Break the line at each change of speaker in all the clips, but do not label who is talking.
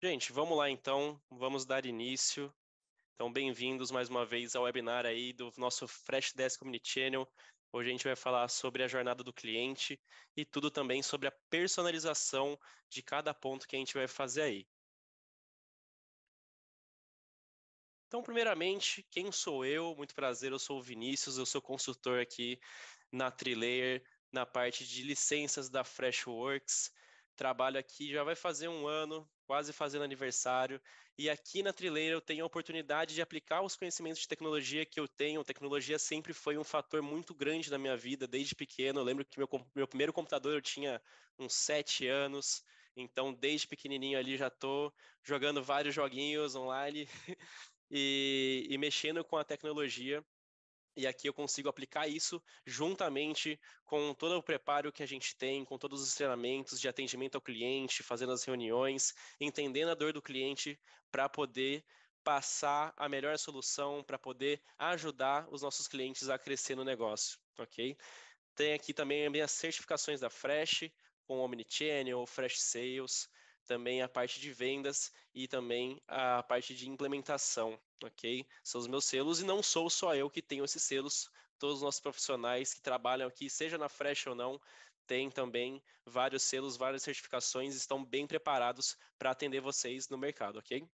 Gente, vamos lá então, vamos dar início. Então, bem-vindos mais uma vez ao webinar aí do nosso Freshdesk Community Channel. Hoje a gente vai falar sobre a jornada do cliente e tudo também sobre a personalização de cada ponto que a gente vai fazer aí. Então, primeiramente, quem sou eu? Muito prazer, eu sou o Vinícius, eu sou consultor aqui na Trilayer, na parte de licenças da Freshworks trabalho aqui já vai fazer um ano, quase fazendo aniversário, e aqui na Trileira eu tenho a oportunidade de aplicar os conhecimentos de tecnologia que eu tenho. Tecnologia sempre foi um fator muito grande na minha vida, desde pequeno. Eu lembro que meu, meu primeiro computador eu tinha uns sete anos, então desde pequenininho ali já estou jogando vários joguinhos online e, e mexendo com a tecnologia. E aqui eu consigo aplicar isso juntamente com todo o preparo que a gente tem, com todos os treinamentos de atendimento ao cliente, fazendo as reuniões, entendendo a dor do cliente para poder passar a melhor solução, para poder ajudar os nossos clientes a crescer no negócio, ok? Tem aqui também as minhas certificações da Fresh, com Omnichannel, Fresh Sales, também a parte de vendas e também a parte de implementação, ok? São os meus selos e não sou só eu que tenho esses selos. Todos os nossos profissionais que trabalham aqui, seja na Fresh ou não, têm também vários selos, várias certificações, estão bem preparados para atender vocês no mercado, ok?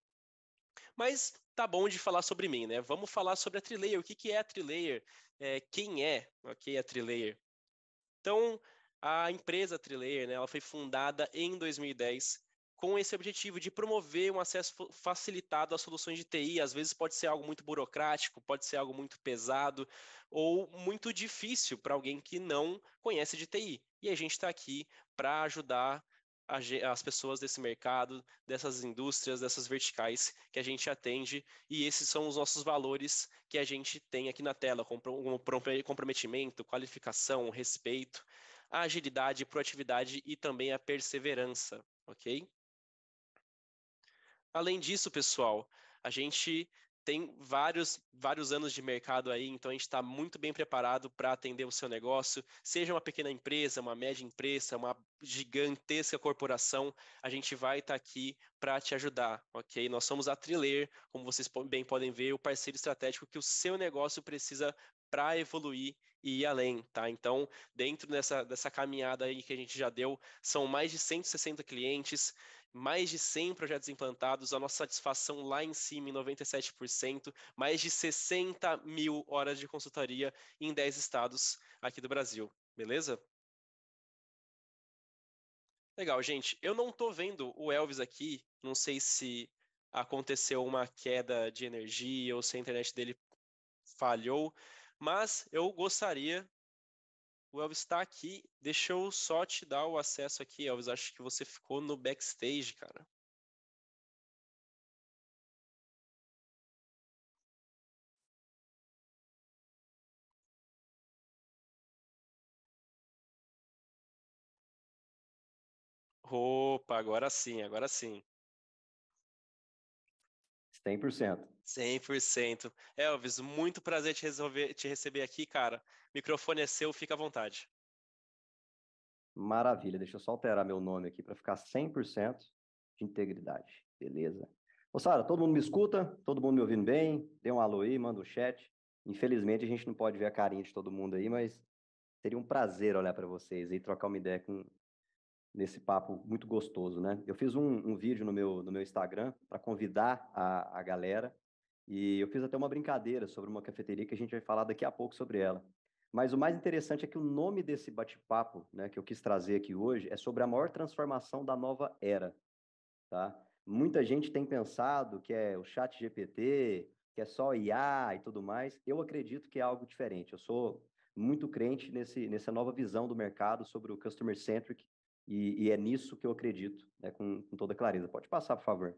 Mas tá bom de falar sobre mim, né? Vamos falar sobre a Trilayer. O que, que é a Trilayer? É, quem é okay, a Trilayer? Então, a empresa Trilayer, né, ela foi fundada em 2010 com esse objetivo de promover um acesso facilitado às soluções de TI. Às vezes pode ser algo muito burocrático, pode ser algo muito pesado ou muito difícil para alguém que não conhece de TI. E a gente está aqui para ajudar as pessoas desse mercado, dessas indústrias, dessas verticais que a gente atende, e esses são os nossos valores que a gente tem aqui na tela, como comprometimento, qualificação, respeito, agilidade, proatividade e também a perseverança, ok? Além disso, pessoal, a gente tem vários, vários anos de mercado aí, então a gente está muito bem preparado para atender o seu negócio, seja uma pequena empresa, uma média empresa, uma gigantesca corporação, a gente vai estar tá aqui para te ajudar, ok? Nós somos a Triler, como vocês bem podem ver, o parceiro estratégico que o seu negócio precisa para evoluir e ir além, tá? Então, dentro dessa, dessa caminhada aí que a gente já deu, são mais de 160 clientes, mais de 100 projetos implantados, a nossa satisfação lá em cima em 97%, mais de 60 mil horas de consultoria em 10 estados aqui do Brasil, beleza? Legal, gente. Eu não estou vendo o Elvis aqui, não sei se aconteceu uma queda de energia ou se a internet dele falhou, mas eu gostaria.
O Elvis está aqui. Deixa eu só te dar o acesso aqui, Elvis. Acho que você ficou no backstage, cara. Opa, agora sim, agora sim.
100%.
100%. É, Elvis, muito prazer te, resolver, te receber aqui, cara. Microfone é seu, fica à vontade.
Maravilha, deixa eu só alterar meu nome aqui para ficar 100% de integridade. Beleza. Moçada, todo mundo me escuta? Todo mundo me ouvindo bem? Dê um alô aí, manda um chat. Infelizmente, a gente não pode ver a carinha de todo mundo aí, mas seria um prazer olhar para vocês e trocar uma ideia com nesse papo muito gostoso, né? Eu fiz um, um vídeo no meu, no meu Instagram para convidar a, a galera e eu fiz até uma brincadeira sobre uma cafeteria que a gente vai falar daqui a pouco sobre ela. Mas o mais interessante é que o nome desse bate-papo, né, que eu quis trazer aqui hoje, é sobre a maior transformação da nova era, tá? Muita gente tem pensado que é o chat GPT, que é só IA e tudo mais. Eu acredito que é algo diferente. Eu sou muito crente nesse, nessa nova visão do mercado sobre o customer centric e, e é nisso que eu acredito, né, com, com toda clareza. Pode passar, por favor.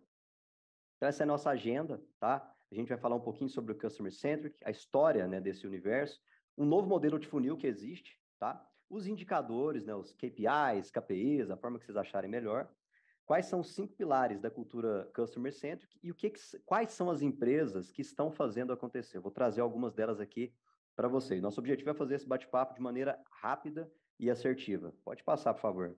Então, essa é a nossa agenda, tá? A gente vai falar um pouquinho sobre o Customer Centric, a história né, desse universo, um novo modelo de funil que existe, tá? Os indicadores, né, os KPIs, KPIs, a forma que vocês acharem melhor. Quais são os cinco pilares da cultura Customer Centric e o que, quais são as empresas que estão fazendo acontecer? Eu vou trazer algumas delas aqui para vocês. Nosso objetivo é fazer esse bate-papo de maneira rápida e assertiva. Pode passar, por favor.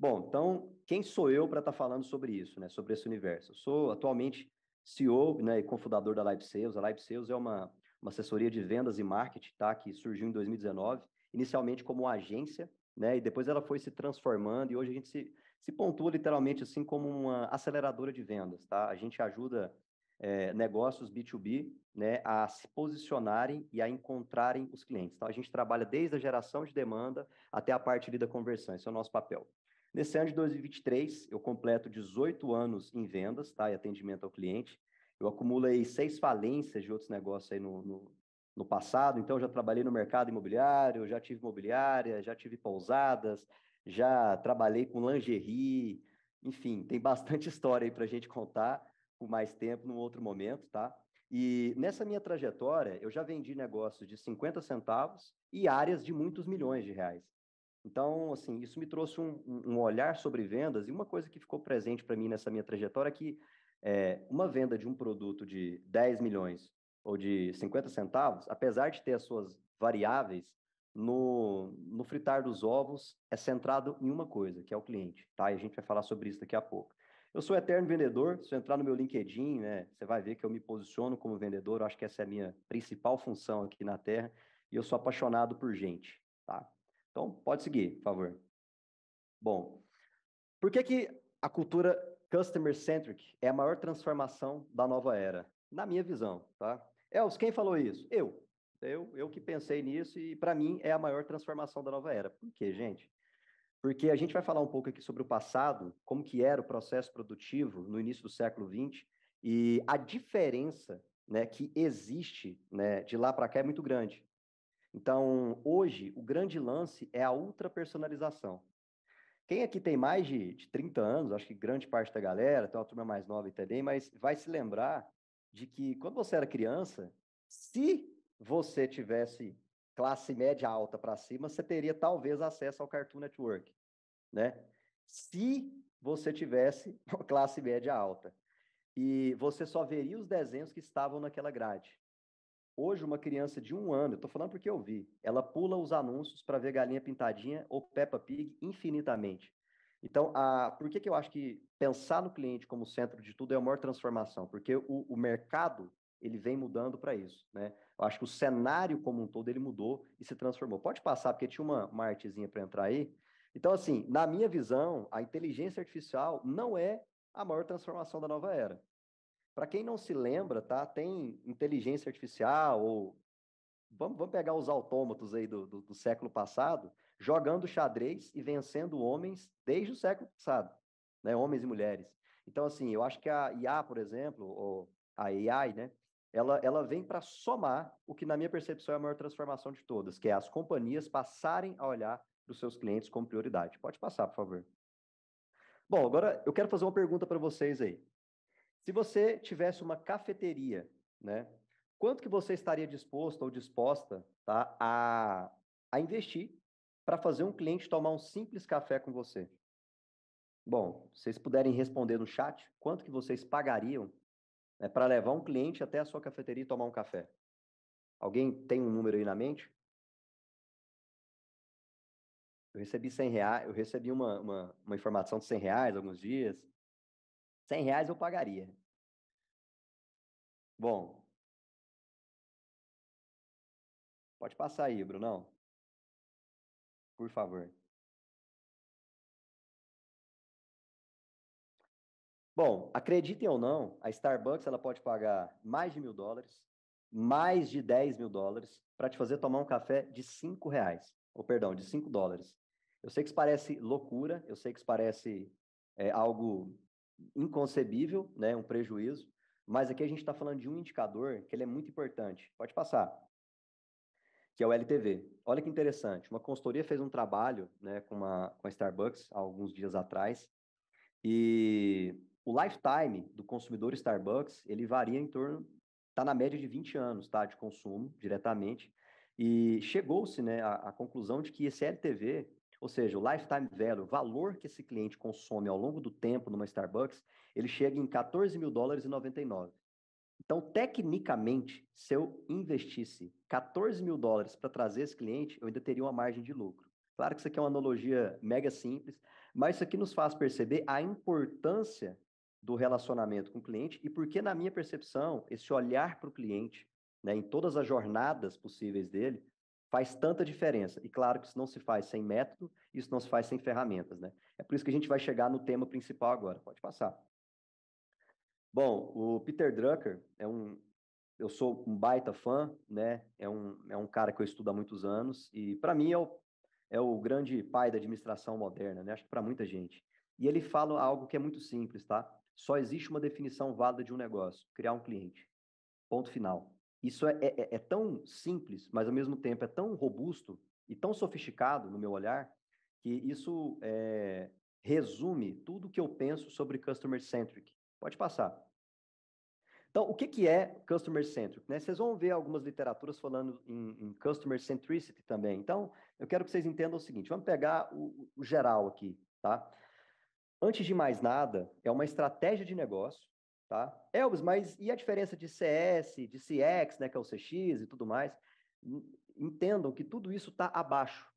Bom, então, quem sou eu para estar tá falando sobre isso, né, sobre esse universo? Eu sou atualmente CEO né, e cofundador da Live Sales. A Live Sales é uma, uma assessoria de vendas e marketing tá, que surgiu em 2019, inicialmente como agência, né, e depois ela foi se transformando e hoje a gente se, se pontua literalmente assim como uma aceleradora de vendas. Tá? A gente ajuda é, negócios B2B né, a se posicionarem e a encontrarem os clientes. Então, a gente trabalha desde a geração de demanda até a parte da conversão, esse é o nosso papel. Nesse ano de 2023, eu completo 18 anos em vendas tá, e atendimento ao cliente. Eu acumulei seis falências de outros negócios aí no, no, no passado, então já trabalhei no mercado imobiliário, já tive imobiliária, já tive pousadas, já trabalhei com lingerie, enfim, tem bastante história aí para a gente contar com mais tempo num outro momento, tá? E nessa minha trajetória, eu já vendi negócios de 50 centavos e áreas de muitos milhões de reais. Então, assim, isso me trouxe um, um olhar sobre vendas e uma coisa que ficou presente para mim nessa minha trajetória é que é, uma venda de um produto de 10 milhões ou de 50 centavos, apesar de ter as suas variáveis, no, no fritar dos ovos é centrado em uma coisa, que é o cliente, tá? E a gente vai falar sobre isso daqui a pouco. Eu sou eterno vendedor, se você entrar no meu LinkedIn, né, você vai ver que eu me posiciono como vendedor, eu acho que essa é a minha principal função aqui na Terra, e eu sou apaixonado por gente, tá? Então, pode seguir, por favor. Bom, por que, que a cultura customer-centric é a maior transformação da nova era? Na minha visão, tá? Els, quem falou isso? Eu. Eu, eu que pensei nisso e, para mim, é a maior transformação da nova era. Por quê, gente? Porque a gente vai falar um pouco aqui sobre o passado, como que era o processo produtivo no início do século XX e a diferença né, que existe né, de lá para cá é muito grande. Então, hoje, o grande lance é a ultrapersonalização. Quem aqui tem mais de, de 30 anos, acho que grande parte da galera, tem uma turma mais nova também, mas vai se lembrar de que quando você era criança, se você tivesse classe média alta para cima, você teria talvez acesso ao Cartoon Network, né? Se você tivesse classe média alta. E você só veria os desenhos que estavam naquela grade. Hoje, uma criança de um ano, eu estou falando porque eu vi, ela pula os anúncios para ver Galinha Pintadinha ou Peppa Pig infinitamente. Então, a, por que, que eu acho que pensar no cliente como centro de tudo é a maior transformação? Porque o, o mercado ele vem mudando para isso, né? Eu acho que o cenário como um todo ele mudou e se transformou. Pode passar, porque tinha uma, uma artezinha para entrar aí. Então, assim, na minha visão, a inteligência artificial não é a maior transformação da nova era. Para quem não se lembra, tá? Tem inteligência artificial ou vamos, vamos pegar os autômatos aí do, do, do século passado, jogando xadrez e vencendo homens desde o século passado, né? Homens e mulheres. Então, assim, eu acho que a IA, por exemplo, ou a AI, né? Ela, ela vem para somar o que, na minha percepção, é a maior transformação de todas, que é as companhias passarem a olhar para os seus clientes como prioridade. Pode passar, por favor. Bom, agora eu quero fazer uma pergunta para vocês aí. Se você tivesse uma cafeteria, né? Quanto que você estaria disposto ou disposta tá, a, a investir para fazer um cliente tomar um simples café com você? Bom, vocês puderem responder no chat, quanto que vocês pagariam né, para levar um cliente até a sua cafeteria e tomar um café? Alguém tem um número aí na mente? Eu recebi 100 reais, eu recebi uma, uma, uma informação de 100
reais alguns dias, 100 reais eu pagaria. Bom. Pode passar aí, Brunão. Por favor.
Bom, acreditem ou não, a Starbucks ela pode pagar mais de mil dólares, mais de 10 mil dólares, para te fazer tomar um café de 5 reais. Ou, perdão, de 5 dólares. Eu sei que isso parece loucura, eu sei que isso parece é, algo inconcebível, né, um prejuízo, mas aqui a gente está falando de um indicador que ele é muito importante. Pode passar. Que é o LTV. Olha que interessante. Uma consultoria fez um trabalho né, com, uma, com a Starbucks há alguns dias atrás e o lifetime do consumidor Starbucks, ele varia em torno, está na média de 20 anos tá, de consumo diretamente, e chegou-se né, à, à, conclusão de que esse LTV ou seja, o lifetime value, o valor que esse cliente consome ao longo do tempo numa Starbucks, ele chega em 14 mil dólares e 99. Então, tecnicamente, se eu investisse 14 mil dólares para trazer esse cliente, eu ainda teria uma margem de lucro. Claro que isso aqui é uma analogia mega simples, mas isso aqui nos faz perceber a importância do relacionamento com o cliente e porque, na minha percepção, esse olhar para o cliente né, em todas as jornadas possíveis dele faz tanta diferença. E claro que isso não se faz sem método, isso não se faz sem ferramentas, né? É por isso que a gente vai chegar no tema principal agora. Pode passar. Bom, o Peter Drucker é um eu sou um baita fã, né? É um, é um cara que eu estudo há muitos anos e para mim é o, é o grande pai da administração moderna, né? Acho que para muita gente. E ele fala algo que é muito simples, tá? Só existe uma definição válida de um negócio, criar um cliente. Ponto final. Isso é, é, é, é tão simples, mas ao mesmo tempo é tão robusto e tão sofisticado no meu olhar, que isso é, resume tudo o que eu penso sobre customer centric. Pode passar. Então, o que, que é customer centric? Né? Vocês vão ver algumas literaturas falando em, em, customer centricity também. Então, eu quero que vocês entendam o seguinte: vamos pegar o, o geral aqui, tá? Antes de mais nada, é uma estratégia de negócio Tá? Elvis, mas e a diferença de CS, de CX, né, que é o CX e tudo mais? Entendam que tudo isso está abaixo,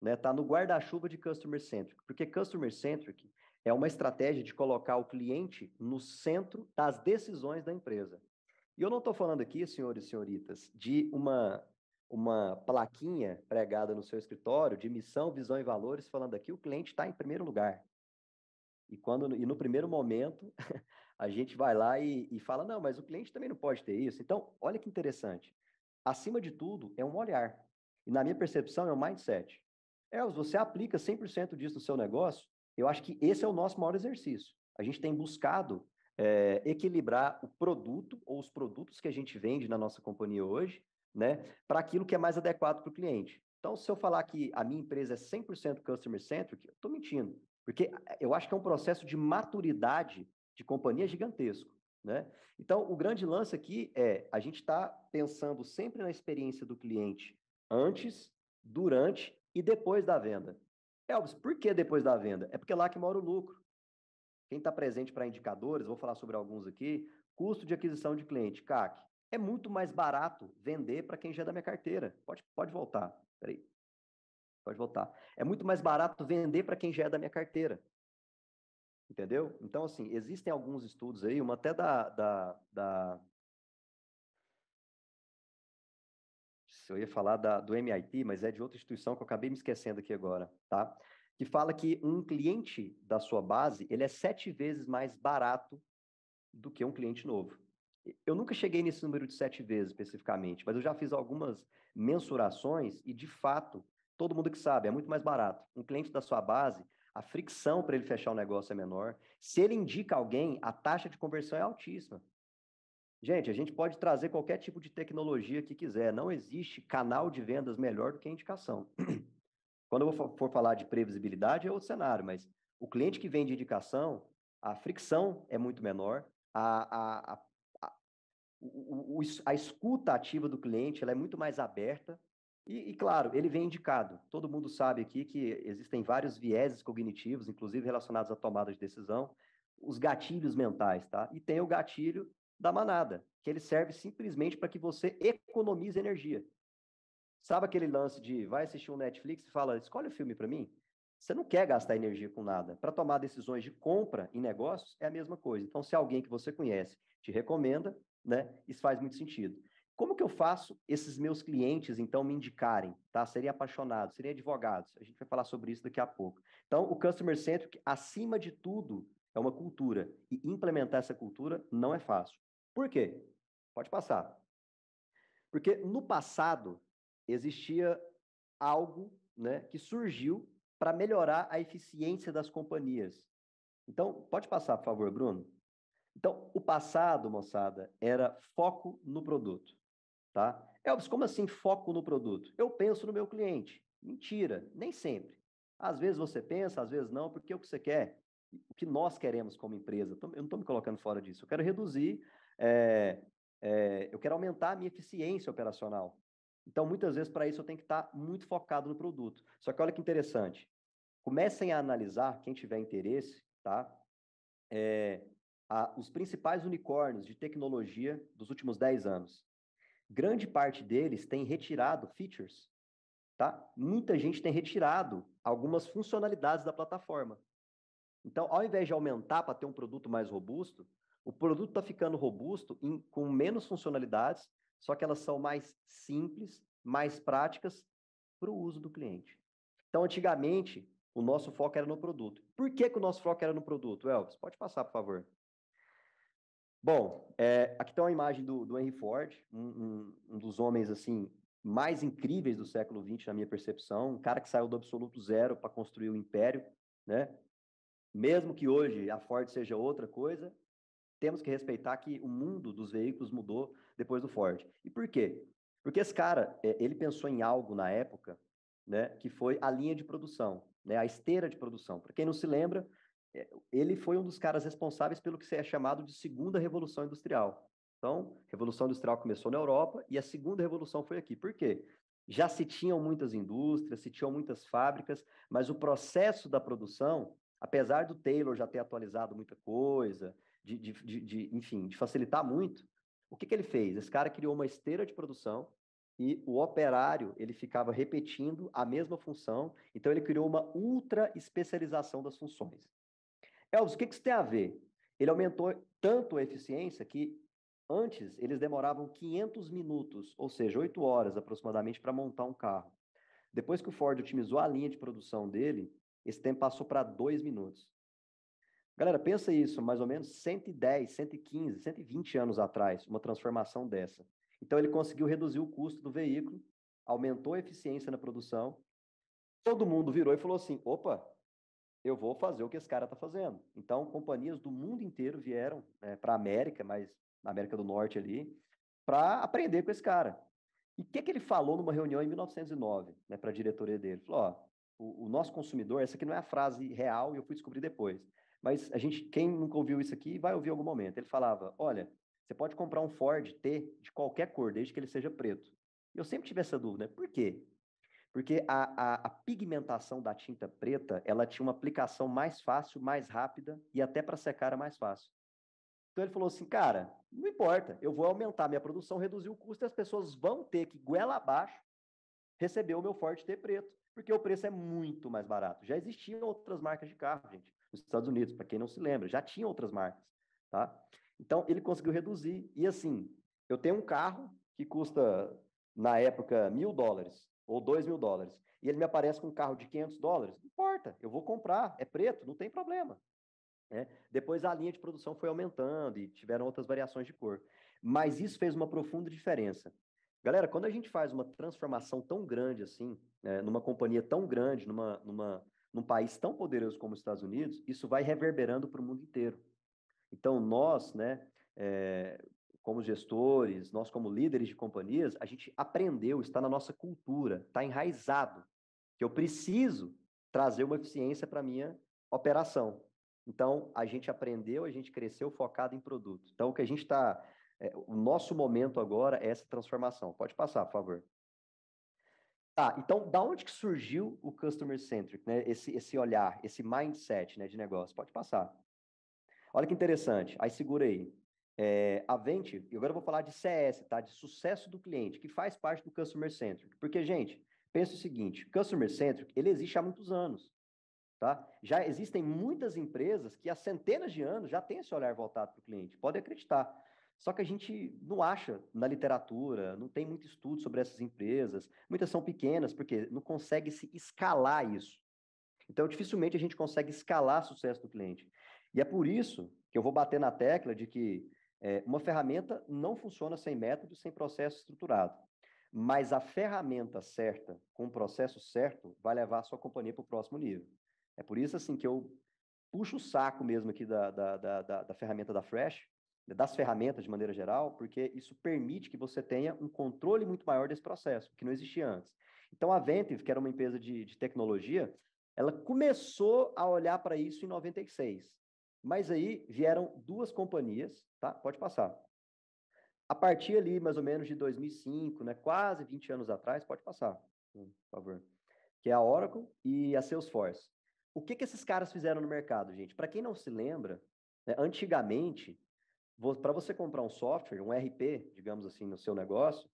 né? Está no guarda-chuva de customer centric, porque customer centric é uma estratégia de colocar o cliente no centro das decisões da empresa. E eu não estou falando aqui, senhores e senhoritas, de uma uma plaquinha pregada no seu escritório de missão, visão e valores, falando aqui o cliente está em primeiro lugar. E quando e no primeiro momento a gente vai lá e, e fala, não, mas o cliente também não pode ter isso. Então, olha que interessante. Acima de tudo, é um olhar. E na minha percepção, é um mindset. Elvis, você aplica 100% disso no seu negócio? Eu acho que esse é o nosso maior exercício. A gente tem buscado é, equilibrar o produto ou os produtos que a gente vende na nossa companhia hoje, né, para aquilo que é mais adequado para o cliente. Então, se eu falar que a minha empresa é 100% customer centric, eu estou mentindo, porque eh, eu acho que é um processo de maturidade de companhia gigantesco. Né? Então, o grande lance aqui é a gente está pensando sempre na experiência do cliente antes, durante e depois da venda. Elvis, por que depois da venda? É porque é lá que mora o lucro. Quem está presente para indicadores, vou falar sobre alguns aqui, custo de aquisição de cliente, CAC. É muito mais barato vender para quem já é da minha carteira. Pode, pode voltar, peraí. Pode voltar. É muito mais barato vender para quem já é da minha carteira. Entendeu? Então, assim, existem alguns estudos aí, uma até da, da, da eu ia falar da, do MIT, mas é de outra instituição que eu acabei me esquecendo aqui agora, tá? Que fala que um cliente da sua base, ele é sete vezes mais barato do que um cliente novo. Eu nunca cheguei nesse número de sete vezes especificamente, mas eu já fiz algumas mensurações e, de fato, todo mundo que sabe, é muito mais barato. Um cliente da sua base, a fricção para ele fechar o negócio é menor. Se ele indica alguém, a taxa de conversão é altíssima. Gente, a gente pode trazer qualquer tipo de tecnologia que quiser. Não existe canal de vendas melhor do que a indicação. Quando eu for falar de previsibilidade, é outro cenário, mas o cliente que vende indicação, a fricção é muito menor, a, a, a, a, a escuta ativa do cliente ela é muito mais aberta, e, e, claro, ele vem indicado. Todo mundo sabe aqui que existem vários vieses cognitivos, inclusive relacionados à tomada de decisão, os gatilhos mentais, tá? E tem o gatilho da manada, que ele serve simplesmente para que você economize energia. Sabe aquele lance de vai assistir um Netflix e fala, escolhe o um filme para mim? Você não quer gastar energia com nada. Para tomar decisões de compra em negócios, é a mesma coisa. Então, se é alguém que você conhece te recomenda, né, isso faz muito sentido. Como que eu faço esses meus clientes, então, me indicarem? Tá? Serem apaixonados, serem advogados. A gente vai falar sobre isso daqui a pouco. Então, o Customer Centric, acima de tudo, é uma cultura. E implementar essa cultura não é fácil. Por quê? Pode passar. Porque no passado existia algo né, que surgiu para melhorar a eficiência das companhias. Então, pode passar, por favor, Bruno. Então, o passado, moçada, era foco no produto. Tá? Elvis, como assim foco no produto? Eu penso no meu cliente. Mentira, nem sempre. Às vezes você pensa, às vezes não, porque o que você quer, o que nós queremos como empresa, eu não estou me colocando fora disso, eu quero reduzir, é, é, eu quero aumentar a minha eficiência operacional. Então, muitas vezes, para isso, eu tenho que estar tá muito focado no produto. Só que olha que interessante. Comecem a analisar, quem tiver interesse, tá? É, a, os principais unicórnios de tecnologia dos últimos 10 anos. Grande parte deles tem retirado features, tá? Muita gente tem retirado algumas funcionalidades da plataforma. Então, ao invés de aumentar para ter um produto mais robusto, o produto está ficando robusto em, com menos funcionalidades, só que elas são mais simples, mais práticas para o uso do cliente. Então, antigamente, o nosso foco era no produto. Por que, que o nosso foco era no produto, Elvis? Pode passar, por favor. Bom, é, aqui está uma imagem do, do Henry Ford, um, um, um, dos homens assim mais incríveis do século XX, na minha percepção, um cara que saiu do absoluto zero para construir o império, né? Mesmo que hoje a Ford seja outra coisa, temos que respeitar que o mundo dos veículos mudou depois do Ford. E por quê? Porque esse cara, é, ele pensou em algo na época, né, que foi a linha de produção, né, a esteira de produção. Para quem não se lembra, é, ele foi um dos caras responsáveis pelo que é chamado de segunda revolução industrial. Então, a revolução industrial começou na Europa e a segunda revolução foi aqui. Por quê? Já se tinham muitas indústrias, se tinham muitas fábricas, mas o processo da produção, apesar do Taylor já ter atualizado muita coisa, de, de, de, de enfim, de facilitar muito, o que, que ele fez? Esse cara criou uma esteira de produção e o operário ele ficava repetindo a mesma função, então ele criou uma ultra especialização das funções. Elvis, o que, que isso tem a ver? Ele aumentou tanto a eficiência que antes eles demoravam 500 minutos, ou seja, 8 horas aproximadamente, para montar um carro. Depois que o Ford otimizou a linha de produção dele, esse tempo passou para 2 minutos. Galera, pensa isso, mais ou menos 110, 115, 120 anos atrás, uma transformação dessa. Então ele conseguiu reduzir o custo do veículo, aumentou a eficiência na produção. Todo mundo virou e falou assim: opa, eu vou fazer o que esse cara está fazendo. Então, companhias do mundo inteiro vieram né, para a América, mas na América do Norte ali, para aprender com esse cara. E o que, que ele falou numa reunião em 1909 né, para a diretoria dele? Ele falou: ó, o, o, nosso consumidor, essa aqui não é a frase real e eu fui descobrir depois, mas a gente, quem nunca ouviu isso aqui, vai ouvir em algum momento. Ele falava: olha, você pode comprar um Ford T de qualquer cor, desde que ele seja preto. E eu sempre tive essa dúvida: né, por quê? Porque a, a, a pigmentação da tinta preta, ela tinha uma aplicação mais fácil, mais rápida e até para secar era mais fácil. Então ele falou assim, cara, não importa, eu vou aumentar minha produção, reduzir o custo e as pessoas vão ter que, goela abaixo, receber o meu Ford T preto, porque o preço é muito mais barato. Já existiam outras marcas de carro, gente, nos Estados Unidos, para quem não se lembra, já tinha outras marcas, tá? Então, ele conseguiu reduzir. E assim, eu tenho um carro que custa, na época, mil dólares ou 2 mil dólares, e ele me aparece com um carro de 500 dólares, não importa, eu vou comprar, é preto, não tem problema. Né? Depois a linha de produção foi aumentando e tiveram outras variações de cor. Mas isso fez uma profunda diferença. Galera, quando a gente faz uma transformação tão grande assim, né, numa companhia tão grande, numa, numa, num país tão poderoso como os Estados Unidos, isso vai reverberando para o mundo inteiro. Então, nós, né, é, como gestores, nós como líderes de companhias, a gente aprendeu, está na nossa cultura, está enraizado, que eu preciso trazer uma eficiência para minha operação. Então, a gente aprendeu, a gente cresceu focado em produto. Então, o que a gente está. É, o nosso momento agora é essa transformação. Pode passar, por favor. Tá, então, da onde que surgiu o customer centric, né? Esse, esse olhar, esse mindset né, de negócio? Pode passar. Olha que interessante. Aí segura aí. É, eh, Avente, e agora eu vou falar de CS, tá? De sucesso do cliente, que faz parte do Customer Centric. Porque, gente, pensa o seguinte: Customer Centric ele existe há muitos anos. Tá? Já existem muitas empresas que há centenas de anos já têm esse olhar voltado para o cliente, pode acreditar. Só que a gente não acha na literatura, não tem muito estudo sobre essas empresas, muitas são pequenas, porque não consegue se escalar isso. Então, dificilmente a gente consegue escalar o sucesso do cliente. E é por isso que eu vou bater na tecla de que é, uma ferramenta não funciona sem método, sem processo estruturado. Mas a ferramenta certa, com o processo certo, vai levar a sua companhia para o próximo nível. É por isso assim que eu puxo o saco mesmo aqui da, da, da, da, da ferramenta da Fresh, das ferramentas de maneira geral, porque isso permite que você tenha um controle muito maior desse processo, que não existia antes. Então, a Ventive, que era uma empresa de, de tecnologia, ela começou a olhar para isso em 96. Mas aí vieram duas companhias, tá? Pode passar. A partir ali, mais ou menos de 2005, né, quase 20 anos atrás, pode passar, por favor, que é a Oracle e a Salesforce. O que, que esses caras fizeram no mercado, gente? Para quem não se lembra, né, antigamente, para você comprar um software, um RP, digamos assim, no seu negócio,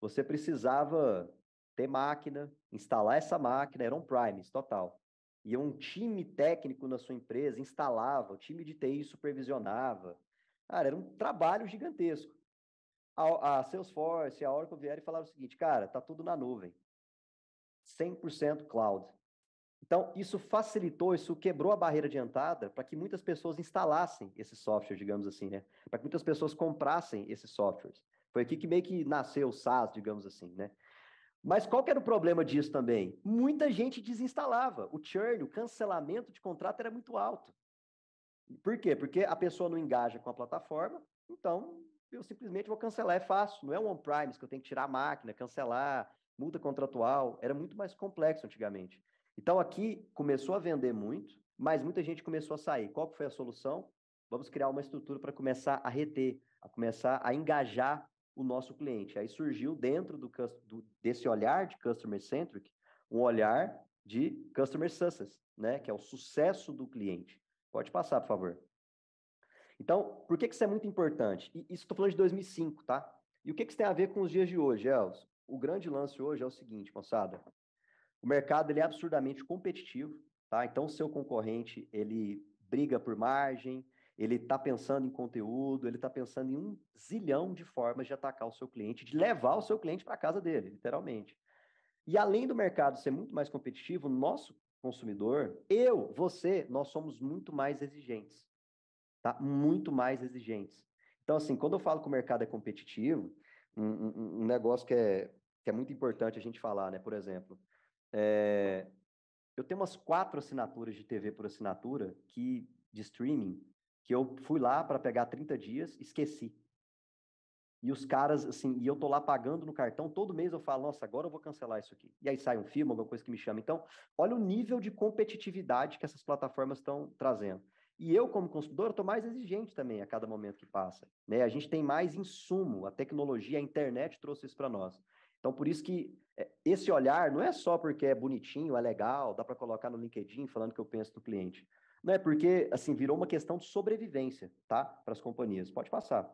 você precisava ter máquina, instalar essa máquina, era um primes total. E é um time técnico na sua empresa, instalava, o time de TI supervisionava. Cara, era um trabalho gigantesco. A, a Salesforce, a Oracle vieram e falaram o seguinte, cara, tá tudo na nuvem. 100% cloud. Então, isso facilitou, isso quebrou a barreira de entrada para que muitas pessoas instalassem esse software, digamos assim, né? Para que muitas pessoas comprassem esses softwares. Foi aqui que meio que nasceu o SaaS, digamos assim, né? Mas qual que era o problema disso também? Muita gente desinstalava. O churn, o cancelamento de contrato era muito alto. Por quê? Porque a pessoa não engaja com a plataforma, então eu simplesmente vou cancelar, é fácil. Não é um on-premise que eu tenho que tirar a máquina, cancelar, multa contratual. Era muito mais complexo antigamente. Então aqui começou a vender muito, mas muita gente começou a sair. Qual foi a solução? Vamos criar uma estrutura para começar a reter, a começar a engajar o nosso cliente. Aí surgiu dentro do, do, desse olhar de customer centric um olhar de customer success, né, que é o sucesso do cliente. Pode passar, por favor. Então, por que, que isso é muito importante? E isso estou falando de 2005, tá? E o que, que isso tem a ver com os dias de hoje, Els? O grande lance hoje é o seguinte, moçada. O mercado ele é absurdamente competitivo, tá? Então, o seu concorrente ele briga por margem, ele está pensando em conteúdo, ele está pensando em um zilhão de formas de atacar o seu cliente, de levar o seu cliente para a casa dele, literalmente. E além do mercado ser muito mais competitivo, nosso consumidor, eu, você, nós somos muito mais exigentes. Tá? Muito mais exigentes. Então, assim, quando eu falo que o mercado é competitivo, um, um, um negócio que é, que é muito importante a gente falar, né? Por exemplo, é, eu tenho umas quatro assinaturas de TV por assinatura que de streaming que eu fui lá para pegar 30 dias, esqueci. E os caras, assim, e eu tô lá pagando no cartão, todo mês eu falo, nossa, agora eu vou cancelar isso aqui. E aí sai um filme, alguma coisa que me chama. Então, olha o nível de competitividade que essas plataformas estão trazendo. E eu, como consumidor, estou mais exigente também a cada momento que passa. Né? A gente tem mais insumo, a tecnologia, a internet trouxe isso para nós. Então, por isso que é, esse olhar não é só porque é bonitinho, é legal, dá para colocar no LinkedIn falando que eu penso do cliente né? Porque assim virou uma questão de sobrevivência, tá? Para as companhias. Pode passar.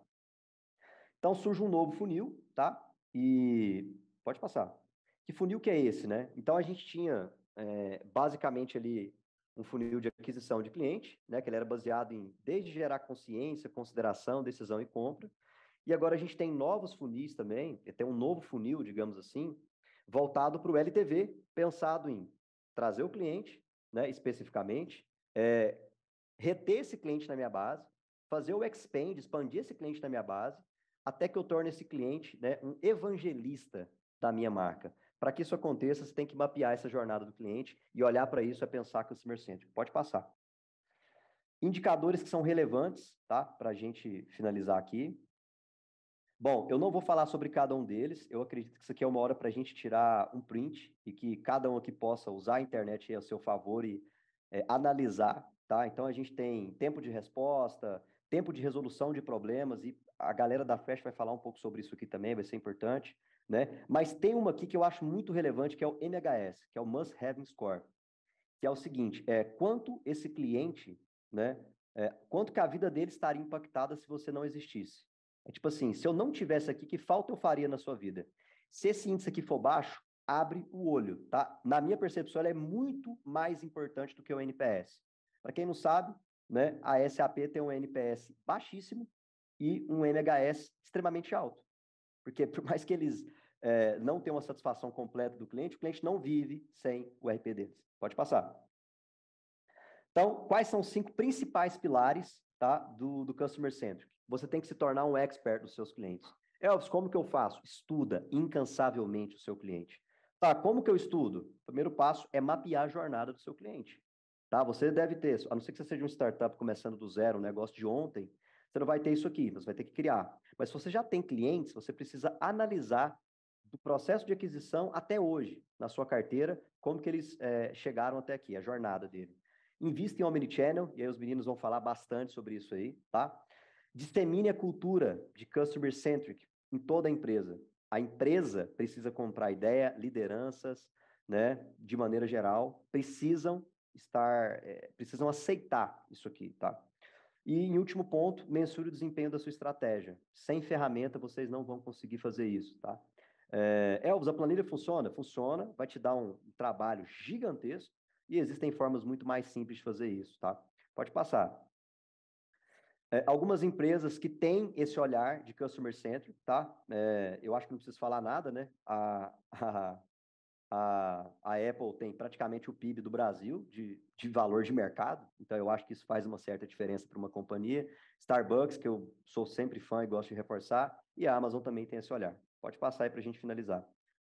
Então surge um novo funil, tá? E pode passar. Que funil que é esse, né? Então a gente tinha é, basicamente ali um funil de aquisição de cliente, né? Que ele era baseado em desde gerar consciência, consideração, decisão e compra. E agora a gente tem novos funis também, tem um novo funil, digamos assim, voltado para o LTV, pensado em trazer o cliente, né, especificamente, é, reter esse cliente na minha base, fazer o expand, expandir esse cliente na minha base, até que eu torne esse cliente né, um evangelista da minha marca. Para que isso aconteça, você tem que mapear essa jornada do cliente e olhar para isso é pensar customer centric. Pode passar. Indicadores que são relevantes, tá? Para a gente finalizar aqui. Bom, eu não vou falar sobre cada um deles. Eu acredito que isso aqui é uma hora para a gente tirar um print e que cada um aqui possa usar a internet a seu favor e é, analisar, tá? Então a gente tem tempo de resposta, tempo de resolução de problemas, e a galera da Fresh vai falar um pouco sobre isso aqui também, vai ser importante, né? Mas tem uma aqui que eu acho muito relevante, que é o MHS, que é o Must Having Score, que é o seguinte, é quanto esse cliente, né? É, quanto que a vida dele estaria impactada se você não existisse? É tipo assim, se eu não tivesse aqui, que falta eu faria na sua vida? Se esse índice aqui for baixo, abre o olho, tá? Na minha percepção, ela é muito mais importante do que o NPS. Para quem não sabe, né, a SAP tem um NPS baixíssimo e um NHS extremamente alto. Porque por mais que eles é, não tenham uma satisfação completa do cliente, o cliente não vive sem o RP deles. Pode passar. Então, quais são os cinco principais pilares tá, do, do Customer Centric? Você tem que se tornar um expert dos seus clientes. Elvis, como que eu faço? Estuda incansavelmente o seu cliente. Tá, como que eu estudo? O primeiro passo é mapear a jornada do seu cliente. Tá? Você deve ter, a não ser que você seja um startup começando do zero, um negócio de ontem, você não vai ter isso aqui, você vai ter que criar. Mas se você já tem clientes, você precisa analisar do processo de aquisição até hoje, na sua carteira, como que eles é, chegaram até aqui, a jornada dele. Invista em Omnichannel, e aí os meninos vão falar bastante sobre isso aí, tá? Dissemine a cultura de customer-centric em toda a empresa. A empresa precisa comprar ideia, lideranças, né, de maneira geral, precisam estar, é, precisam aceitar isso aqui, tá? E em último ponto, mensure o desempenho da sua estratégia. Sem ferramenta, vocês não vão conseguir fazer isso, tá? É, Elvis, a planilha funciona? Funciona, vai te dar um trabalho gigantesco e existem formas muito mais simples de fazer isso, tá? Pode passar. É, algumas empresas que têm esse olhar de customer centric, tá? É, eu acho que não preciso falar nada, né? A, a, a, a, Apple tem praticamente o PIB do Brasil de, de valor de mercado, então eu acho que isso faz uma certa diferença para uma companhia. Starbucks, que eu sou sempre fã e gosto de reforçar, e a Amazon também tem esse olhar. Pode passar aí para a gente finalizar.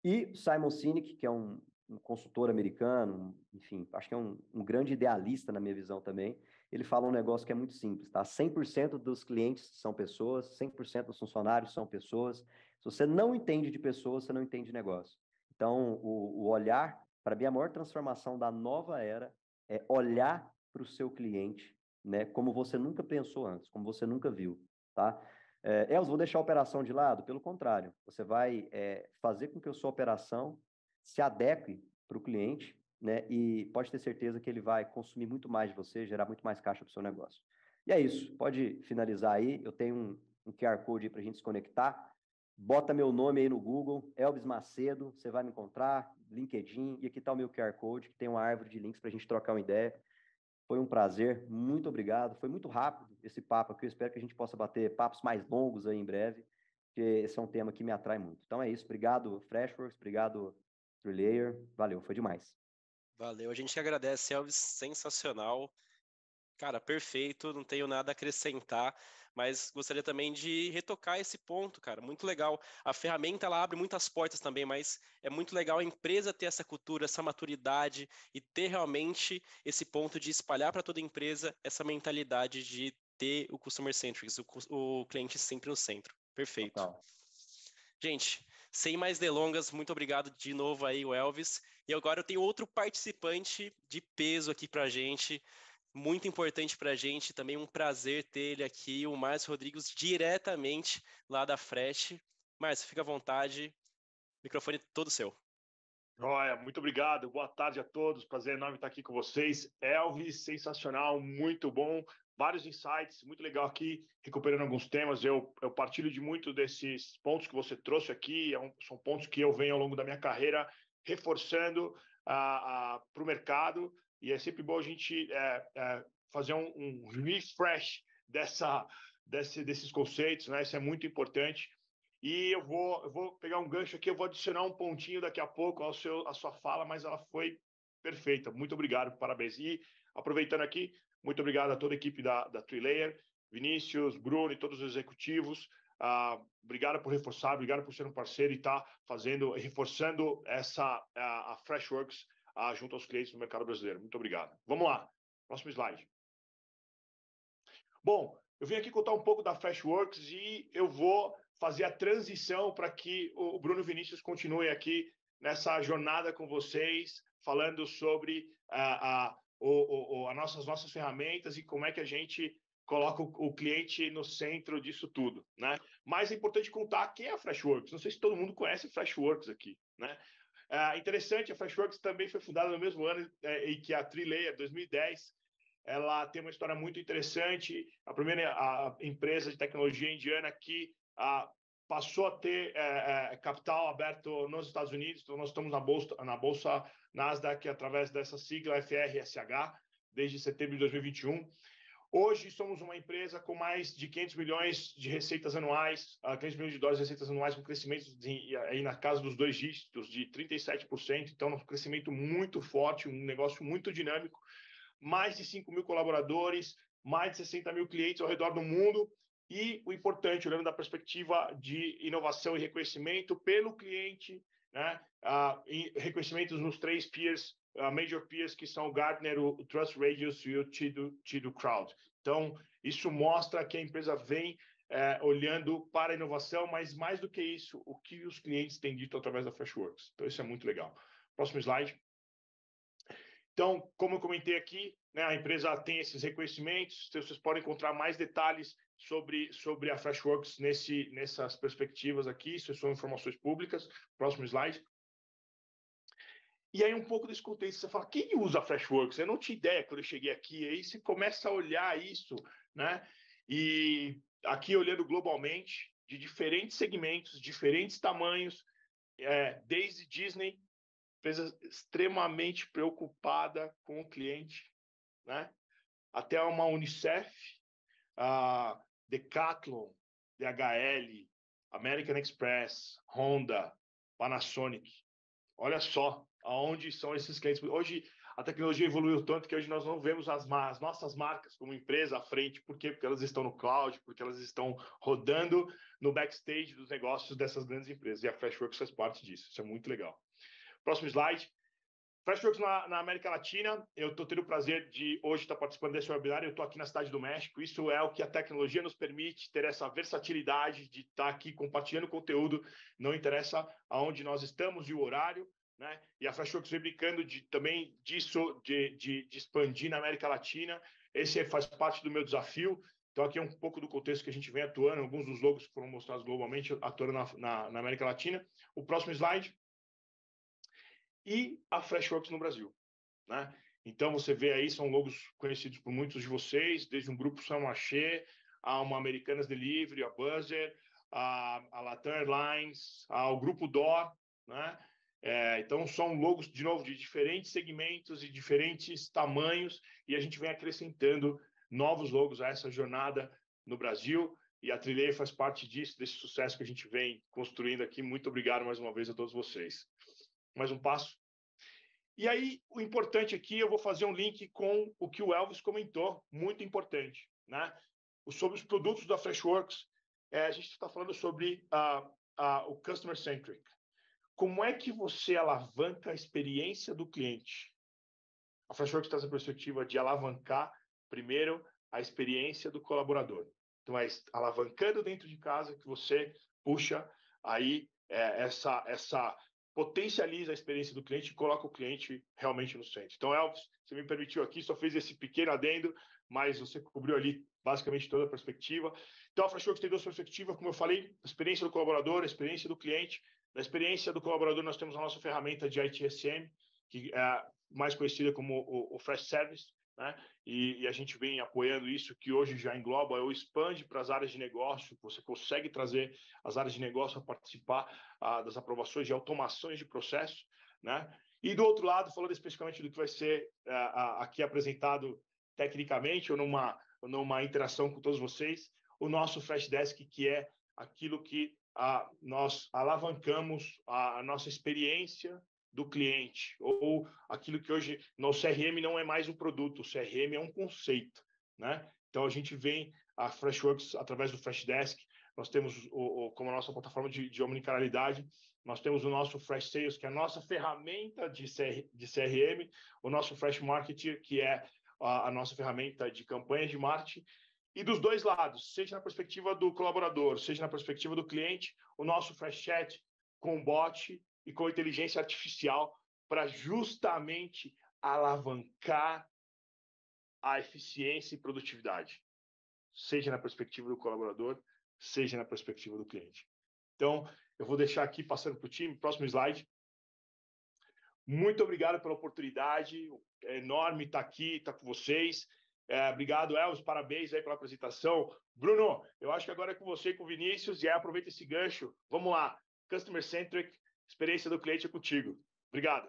E Simon Sinek, que é um, um consultor americano, enfim, acho que é um, um grande idealista na minha visão também, ele fala um negócio que é muito simples, tá? 100% dos clientes são pessoas, 100% dos funcionários são pessoas. Se você não entende de pessoas, você não entende de negócio. Então, o, o olhar, para mim, a maior transformação da nova era é olhar para o seu cliente, né? Como você nunca pensou antes, como você nunca viu, tá? É, eh, Elz, vou deixar a operação de lado? Pelo contrário, você vai é, fazer com que a sua operação se adeque para o cliente né? E pode ter certeza que ele vai consumir muito mais de você, gerar muito mais caixa para o seu negócio. E é isso. Pode finalizar aí. Eu tenho um, um QR Code aí para a gente se conectar. Bota meu nome aí no Google, Elvis Macedo, você vai me encontrar, LinkedIn, e aqui está o meu QR Code, que tem uma árvore de links para a gente trocar uma ideia. Foi um prazer, muito obrigado. Foi muito rápido esse papo aqui. Eu espero que a gente possa bater papos mais longos aí em breve, porque esse é um tema que me atrai muito. Então é isso. Obrigado, Freshworks. Obrigado, Relayer. Valeu, foi demais.
Valeu, a gente que agradece, Elvis, sensacional. Cara, perfeito, não tenho nada a acrescentar, mas gostaria também de retocar esse ponto, cara, muito legal. A ferramenta ela abre muitas portas também, mas é muito legal a empresa ter essa cultura, essa maturidade e ter realmente esse ponto de espalhar para toda a empresa essa mentalidade de ter o customer centric, o, o cliente sempre no centro. Perfeito. Total. Gente, sem mais delongas, muito obrigado de novo aí, o Elvis. E agora eu tenho outro participante de peso aqui para a gente, muito importante para a gente, também um prazer ter ele aqui, o Márcio Rodrigues, diretamente lá da Frete. Márcio,
fica à vontade, microfone todo seu. Olha, muito obrigado, boa tarde a todos, prazer enorme estar aqui com vocês. Elvis, sensacional, muito bom vários insights, muito legal aqui, recuperando alguns temas. Eu, eu partilho de muito desses pontos que você trouxe aqui, é são pontos que eu venho ao longo da minha carreira reforçando para o mercado, e é sempre bom a gente é, é, fazer um, um, refresh dessa, desse, desses conceitos, né? isso é muito importante. E eu vou, eu vou pegar um gancho aqui, eu vou adicionar um pontinho daqui a pouco ao seu, à sua fala, mas ela foi perfeita. Muito obrigado, parabéns. E aproveitando aqui, muito obrigado a toda a equipe da, da Trilayer, Vinícius, Bruno e todos os executivos. Ah, obrigado por reforçar, obrigado por ser um parceiro e estar tá fazendo, reforçando essa a, a Freshworks ah, junto aos clientes do mercado brasileiro. Muito obrigado. Vamos lá, próximo slide. Bom, eu vim aqui contar um pouco da Freshworks e eu vou fazer a transição para que o Bruno Vinícius continue aqui nessa jornada com vocês, falando sobre ah, a, a o, o, as nossas, nossas ferramentas e como é que a gente coloca o, o, cliente no centro disso tudo, né? Mas é importante contar quem é a Freshworks. Não sei se todo mundo conhece a Freshworks aqui, né? É interessante, a Freshworks também foi fundada no mesmo ano é, em que a TriLayer, 2010. Ela tem uma história muito interessante. A primeira a empresa de tecnologia indiana que a, passou a ter é, é, capital aberto nos Estados Unidos. Então, nós estamos na bolsa, na bolsa Nasdaq através dessa sigla FRSH desde setembro de 2021. Hoje somos uma empresa com mais de 500 milhões de receitas anuais, 500 ah, milhões de dólares de receitas anuais, com crescimento de, aí na casa dos dois dígitos, de 37%. Então, um crescimento muito forte, um negócio muito dinâmico. Mais de 5 mil colaboradores, mais de 60 mil clientes ao redor do mundo. E o importante, olhando da perspectiva de inovação e reconhecimento pelo cliente, né? reconhecimentos nos três peers, ah, major peers, que são o Gartner, o Trust Radius e o Tido, Tido Crowd. Então, isso mostra que a empresa vem é, olhando para a inovação, mas mais do que isso, o que os clientes têm dito através da Freshworks. Então, isso é muito legal. Próximo slide. Então, como eu comentei aqui, né, a empresa tem esses reconhecimentos, então vocês podem encontrar mais detalhes sobre, sobre a Freshworks nesse, nessas perspectivas aqui. Isso são informações públicas. Próximo slide. E aí um pouco desse contexto, você fala, quem usa Freshworks? Eu não tinha ideia quando eu cheguei aqui. Aí você começa a olhar isso, né? E aqui olhando globalmente, de diferentes segmentos, diferentes tamanhos, é, desde Disney, empresa extremamente preocupada com o cliente, né? Até uma Unicef, a ah, Decathlon, DHL, American Express, Honda, Panasonic. Olha só aonde são esses clientes. Hoje a tecnologia evoluiu tanto que hoje nós não vemos as, as, nossas marcas como empresa à frente. Por quê? Porque elas estão no cloud, porque elas estão rodando no backstage dos negócios dessas grandes empresas. E a Freshworks faz parte disso. Isso é muito legal. Próximo slide. Freshworks na, na, América Latina, eu estou tendo o prazer de hoje estar tá participando desse webinar, eu estou aqui na Cidade do México, isso é o que a tecnologia nos permite, ter essa versatilidade de estar tá aqui compartilhando conteúdo, não interessa aonde nós estamos e o horário, né? E a Freshworks vem brincando de, também disso, de, de, de expandir na América Latina, esse faz parte do meu desafio, então, aqui é um pouco do contexto que a gente vem atuando, alguns dos logos que foram mostrados globalmente atuando na, na, na América Latina. O próximo slide e a Freshworks no Brasil. Né? Então, você vê aí, são logos conhecidos por muitos de vocês, desde um grupo Samachê, a uma Americanas Delivery, a Buzzer, a, a Latam Airlines, ao Grupo Dó. Né? É, então, são logos, de novo, de diferentes segmentos e diferentes tamanhos, e a gente vem acrescentando novos logos a essa jornada no Brasil. E a Trilhei faz parte disso, desse sucesso que a gente vem construindo aqui. Muito obrigado mais uma vez a todos vocês mais um passo. E aí, o importante aqui, eu vou fazer um link com o que o Elvis comentou, muito importante, né? Sobre os produtos da Freshworks, é, a gente está falando sobre uh, uh, o Customer Centric. Como é que você alavanca a experiência do cliente? A Freshworks está essa perspectiva de alavancar, primeiro, a experiência do colaborador. Então, é alavancando dentro de casa que você puxa aí é, essa, essa potencializa a experiência do cliente e coloca o cliente realmente no centro. Então, Elvis, você me permitiu aqui, só fez esse pequeno adendo, mas você cobriu ali basicamente toda a perspectiva. Então, a Freshworks tem duas perspectivas, como eu falei, a experiência do colaborador, a experiência do cliente. Na experiência do colaborador, nós temos a nossa ferramenta de ITSM, que é mais conhecida como o, o Fresh Service, né? E, e, a gente vem apoiando isso que hoje já engloba ou expande para as áreas de negócio. Você consegue trazer as áreas de negócio a participar das aprovações de automações de processo, né? E do outro lado, falando especificamente do que vai ser aqui apresentado tecnicamente ou numa numa interação com todos vocês, o nosso Flash Desk que é aquilo que nós alavancamos a, a nossa experiência do cliente, ou aquilo que hoje no CRM não é mais um produto, o CRM é um conceito, né? Então a gente vem a Freshworks através do Freshdesk, nós temos o, o, como a nossa plataforma de, de omnicanalidade, nós temos o nosso Fresh Sales, que é a nossa ferramenta de, CR, de CRM, o nosso Fresh Marketing, que é a, a nossa ferramenta de campanha de marketing, e dos dois lados, seja na perspectiva do colaborador, seja na perspectiva do cliente, o nosso Fresh Chat com bot e com inteligência artificial para justamente alavancar a eficiência e produtividade, seja na perspectiva do colaborador, seja na perspectiva do cliente. Então, eu vou deixar aqui passando para o time, próximo slide. Muito obrigado pela oportunidade, é enorme estar tá aqui, estar tá com vocês. É, obrigado, Elvis, parabéns aí pela apresentação. Bruno, eu acho que agora é com você e com o Vinícius, e aí aproveita esse gancho. Vamos lá, Customer Centric, Experiência do cliente é contigo. Obrigado.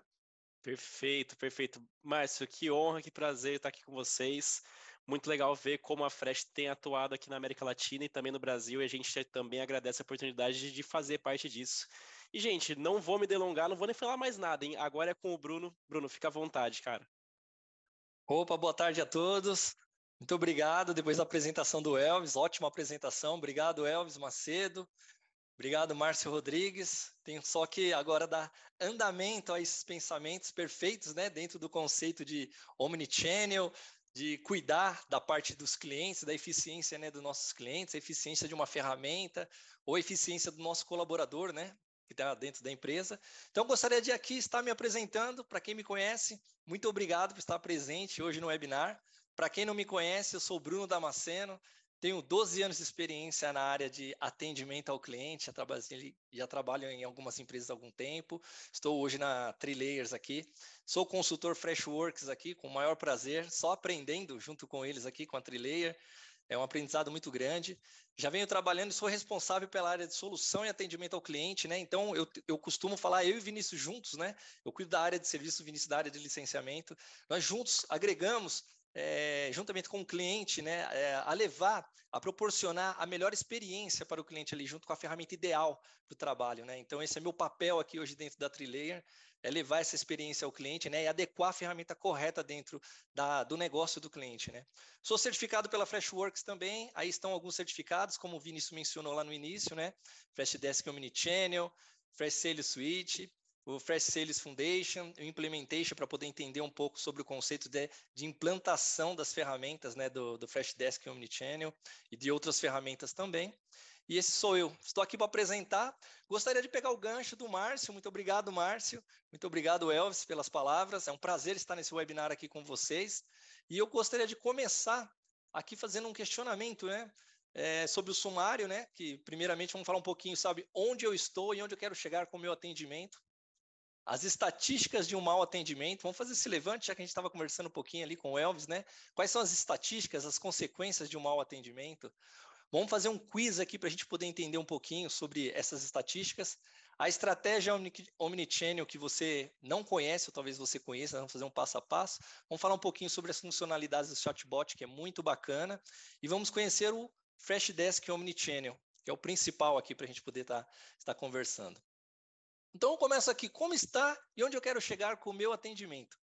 Perfeito, perfeito.
Márcio, que honra, que prazer estar aqui com vocês. Muito legal ver como a Fresh tem atuado aqui na América Latina e também no Brasil, e a gente também agradece a oportunidade de fazer parte disso. E, gente, não vou me delongar, não vou nem falar mais nada, hein? Agora é com o Bruno. Bruno, fica à vontade,
cara. Opa, boa tarde a todos. Muito obrigado. Depois da apresentação do Elvis, ótima apresentação. Obrigado, Elvis Macedo. Obrigado, Márcio Rodrigues. Tenho só que agora dar andamento a esses pensamentos perfeitos, né, dentro do conceito de omnichannel, de cuidar da parte dos clientes, da eficiência, né, dos nossos clientes, a eficiência de uma ferramenta ou a eficiência do nosso colaborador, né, que está dentro da empresa. Então, gostaria de aqui estar me apresentando. Para quem me conhece, muito obrigado por estar presente hoje no webinar. Para quem não me conhece, eu sou Bruno Damasceno, tenho 12 anos de experiência na área de atendimento ao cliente, já trabalho, já trabalho em algumas empresas há algum tempo. Estou hoje na Trilayers aqui. Sou consultor Freshworks aqui, com o maior prazer, só aprendendo junto com eles aqui, com a Trilayer. É um aprendizado muito grande. Já venho trabalhando e sou responsável pela área de solução e atendimento ao cliente, né? Então, eu, eu costumo falar, eu e Vinícius juntos, né? Eu cuido da área de serviço, Vinícius da área de licenciamento. Nós juntos agregamos é, juntamente com o cliente, né, é, a levar, a proporcionar a melhor experiência para o cliente ali, junto com a ferramenta ideal para o trabalho. Né? Então, esse é meu papel aqui hoje dentro da Trilayer, é levar essa experiência ao cliente né, e adequar a ferramenta correta dentro da, do negócio do cliente. Né? Sou certificado pela Freshworks também, aí estão alguns certificados, como o Vinícius mencionou lá no início, né? Freshdesk Omnichannel, Fresh Sales Suite, o Fresh Sales Foundation, o Implementation, para poder entender um pouco sobre o conceito de, de implantação das ferramentas né, do, do Fresh Desk Omnichannel e de outras ferramentas também. E esse sou eu. Estou aqui para apresentar. Gostaria de pegar o gancho do Márcio. Muito obrigado, Márcio. Muito obrigado, Elvis, pelas palavras. É um prazer estar nesse webinar aqui com vocês. E eu gostaria de começar aqui fazendo um questionamento, né? É, sobre o sumário, né? Que primeiramente vamos falar um pouquinho, sabe, onde eu estou e onde eu quero chegar com o meu atendimento as estatísticas de um mau atendimento. Vamos fazer esse levante, já que a gente estava conversando um pouquinho ali com o Elvis, né? Quais são as estatísticas, as consequências de um mau atendimento? Vamos fazer um quiz aqui para a gente poder entender um pouquinho sobre essas estatísticas. A estratégia omnichannel que você não conhece, ou talvez você conheça, vamos fazer um passo a passo. Vamos falar um pouquinho sobre as funcionalidades do chatbot, que é muito bacana. E vamos conhecer o Freshdesk Omnichannel, que é o principal aqui para a gente poder tá, estar tá, tá conversando. Então, começa aqui, como está e onde eu quero chegar com o meu atendimento.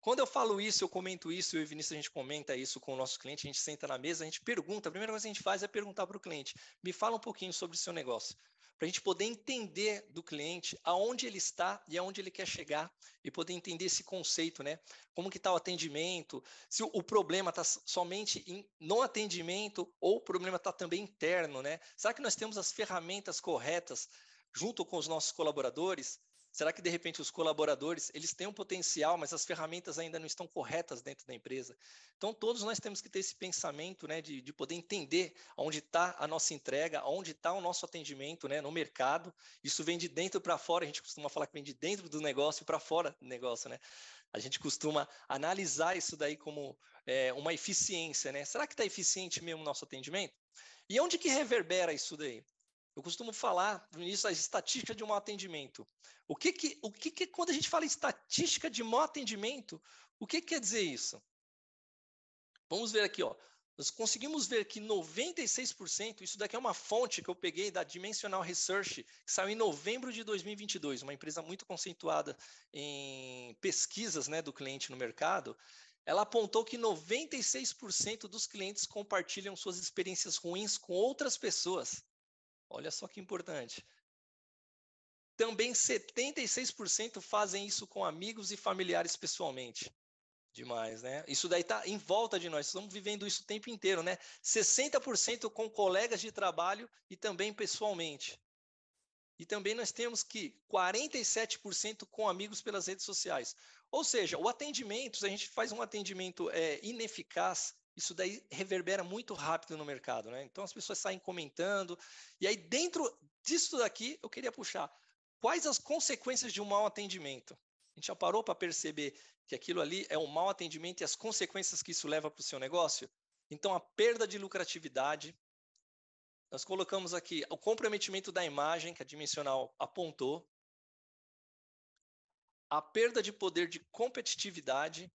Quando eu falo isso, eu comento isso, eu e Vinícius, a gente comenta isso com o nosso cliente, a gente senta na mesa, a gente pergunta, a primeira coisa que a gente faz é perguntar para o cliente, me fala um pouquinho sobre o seu negócio, para a gente poder entender do cliente aonde ele está e aonde ele quer chegar e poder entender esse conceito, né? Como que está o atendimento, se o problema está somente em, no atendimento ou o problema está também interno, né? Será que nós temos as ferramentas corretas junto com os nossos colaboradores? Será que de repente os colaboradores eles têm um potencial, mas as ferramentas ainda não estão corretas dentro da empresa? Então todos nós temos que ter esse pensamento, né, de, de poder entender onde está a nossa entrega, onde está o nosso atendimento, né, no mercado. Isso vem de dentro para fora. A gente costuma falar que vem de dentro do negócio para fora do negócio, né? A gente costuma analisar isso daí como é, uma eficiência, né? Será que está eficiente mesmo o nosso atendimento? E onde que reverbera isso daí? Eu costumo falar, nisso, a estatística de um mau atendimento. O que que, o que que, quando a gente fala estatística de mau atendimento, o que, que quer dizer isso? Vamos ver aqui, ó. Nós conseguimos ver que 96%, isso daqui é uma fonte que eu peguei da Dimensional Research, que saiu em novembro de 2022, uma empresa muito conceituada em pesquisas né, do cliente no mercado. Ela apontou que 96% dos clientes compartilham suas experiências ruins com outras pessoas. Olha só que importante. Também 76% fazem isso com amigos e familiares pessoalmente. Demais, né? Isso daí está em volta de nós, estamos vivendo isso o tempo inteiro, né? 60% com colegas de trabalho e também pessoalmente. E também nós temos que 47% com amigos pelas redes sociais. Ou seja, o atendimento, se a gente faz um atendimento é, ineficaz, isso daí reverbera muito rápido no mercado, né? Então as pessoas saem comentando. E aí, dentro disso daqui, eu queria puxar quais as consequências de um mau atendimento. A gente já parou para perceber que aquilo ali é um mau atendimento e as consequências que isso leva para o seu negócio? Então, a perda de lucratividade. Nós colocamos aqui o comprometimento da imagem, que a Dimensional apontou. A perda de poder de competitividade.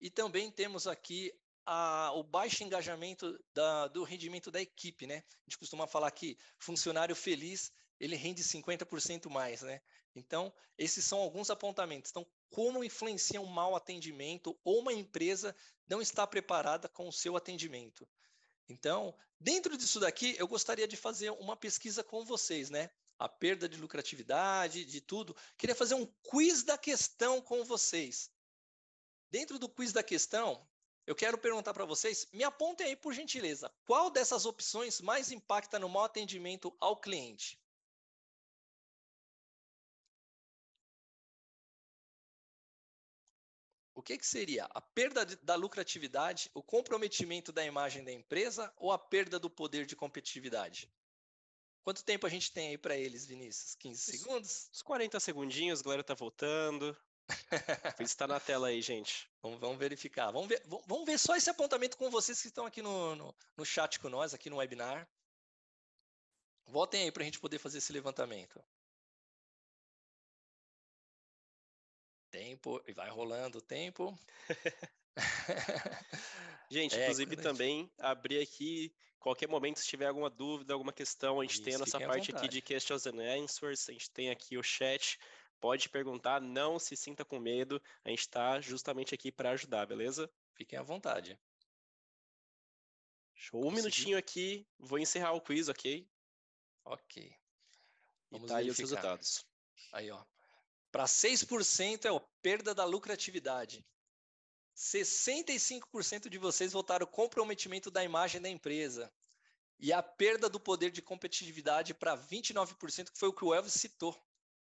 E também temos aqui a, o baixo engajamento da, do rendimento da equipe, né? A gente costuma falar que funcionário feliz ele rende 50% mais, né? Então, esses são alguns apontamentos. Então, como influencia um mau atendimento ou uma empresa não está preparada com o seu atendimento? Então, dentro disso daqui, eu gostaria de fazer uma pesquisa com vocês, né? A perda de lucratividade, de tudo. Queria fazer um quiz da questão com vocês. Dentro do quiz da questão, eu quero perguntar para vocês, me apontem aí por gentileza, qual dessas opções mais impacta no mau atendimento ao cliente? O que, que seria? A perda da lucratividade, o comprometimento da imagem da empresa ou a perda do poder de competitividade? Quanto tempo a gente tem aí para eles, Vinícius? 15 segundos? Uns 40 segundinhos, a galera está voltando está na tela aí, gente. Vamos, vamos verificar. Vamos ver, vamos ver só esse apontamento com vocês que estão aqui no, no, no chat com nós, aqui no webinar. Voltem aí para a gente poder fazer esse levantamento.
Tempo, e vai rolando o tempo. gente, é, inclusive também gente... abrir aqui,
qualquer momento, se tiver alguma dúvida, alguma questão, a gente Isso, tem a nossa parte aqui de questions and answers, a gente tem aqui o chat. Pode perguntar, não se sinta com medo. A gente está justamente aqui para ajudar, beleza? Fiquem à vontade. Show. Um Consegui. minutinho
aqui, vou encerrar o quiz, ok? Ok. Vamos e tá verificar. aí os resultados. Aí, ó. Para 6% é a perda da lucratividade. 65% de vocês votaram comprometimento da imagem da empresa. E a perda do poder de competitividade para 29%, que foi o que o Elvis citou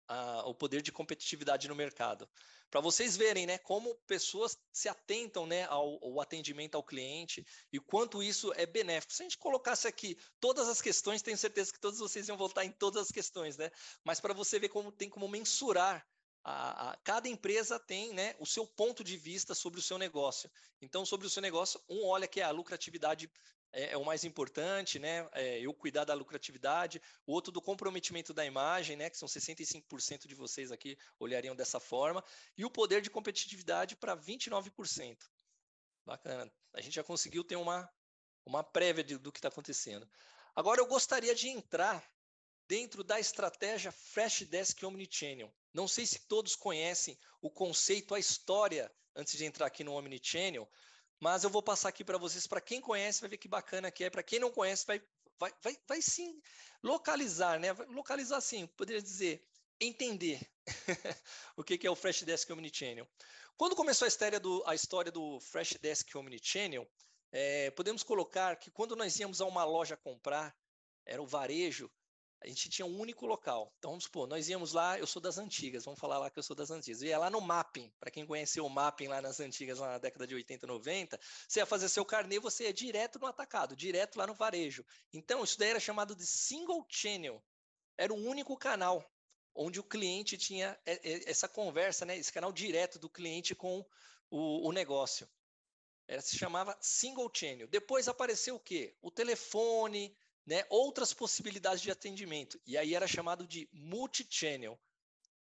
a, o poder de competitividade no mercado. Para vocês verem né, como pessoas se atentam né, ao, ao, atendimento ao cliente e quanto isso é benéfico. Se a gente colocasse aqui todas as questões, tenho certeza que todos vocês iam voltar em todas as questões, né? Mas para você ver como tem como mensurar. A, a, cada empresa tem né, o seu ponto de vista sobre o seu negócio. Então, sobre o seu negócio, um olha que é a lucratividade é, é o mais importante, né? É, eu cuidar da lucratividade, o outro do comprometimento da imagem, né? Que são 65% de vocês aqui olhariam dessa forma, e o poder de competitividade para 29%. Bacana. A gente já conseguiu ter uma, uma prévia de, do que está acontecendo. Agora eu gostaria de entrar dentro da estratégia Fresh Desk Omnichannel. Não sei se todos conhecem o conceito, a história, antes de entrar aqui no Omnichannel, mas eu vou passar aqui para vocês, para quem conhece vai ver que bacana que é, para quem não conhece vai, vai, vai, vai sim localizar, né? localizar sim, poderia dizer, entender o que, que é o Freshdesk Omnichannel. Quando começou a história do, a história do Freshdesk Omnichannel, é, podemos colocar que quando nós íamos a uma loja comprar, era o varejo, a gente tinha um único local. Então, vamos supor, nós íamos lá, eu sou das antigas, vamos falar lá que eu sou das antigas. Eu ia lá no mapping, para quem conheceu o mapping lá nas antigas, lá na década de 80, 90, você ia fazer seu carnê, você ia direto no atacado, direto lá no varejo. Então, isso daí era chamado de single channel. Era o único canal onde o cliente tinha essa conversa, né? esse canal direto do cliente com o, o negócio. era se chamava single channel. Depois apareceu o quê? O telefone, né, outras possibilidades de atendimento. E aí era chamado de multi-channel.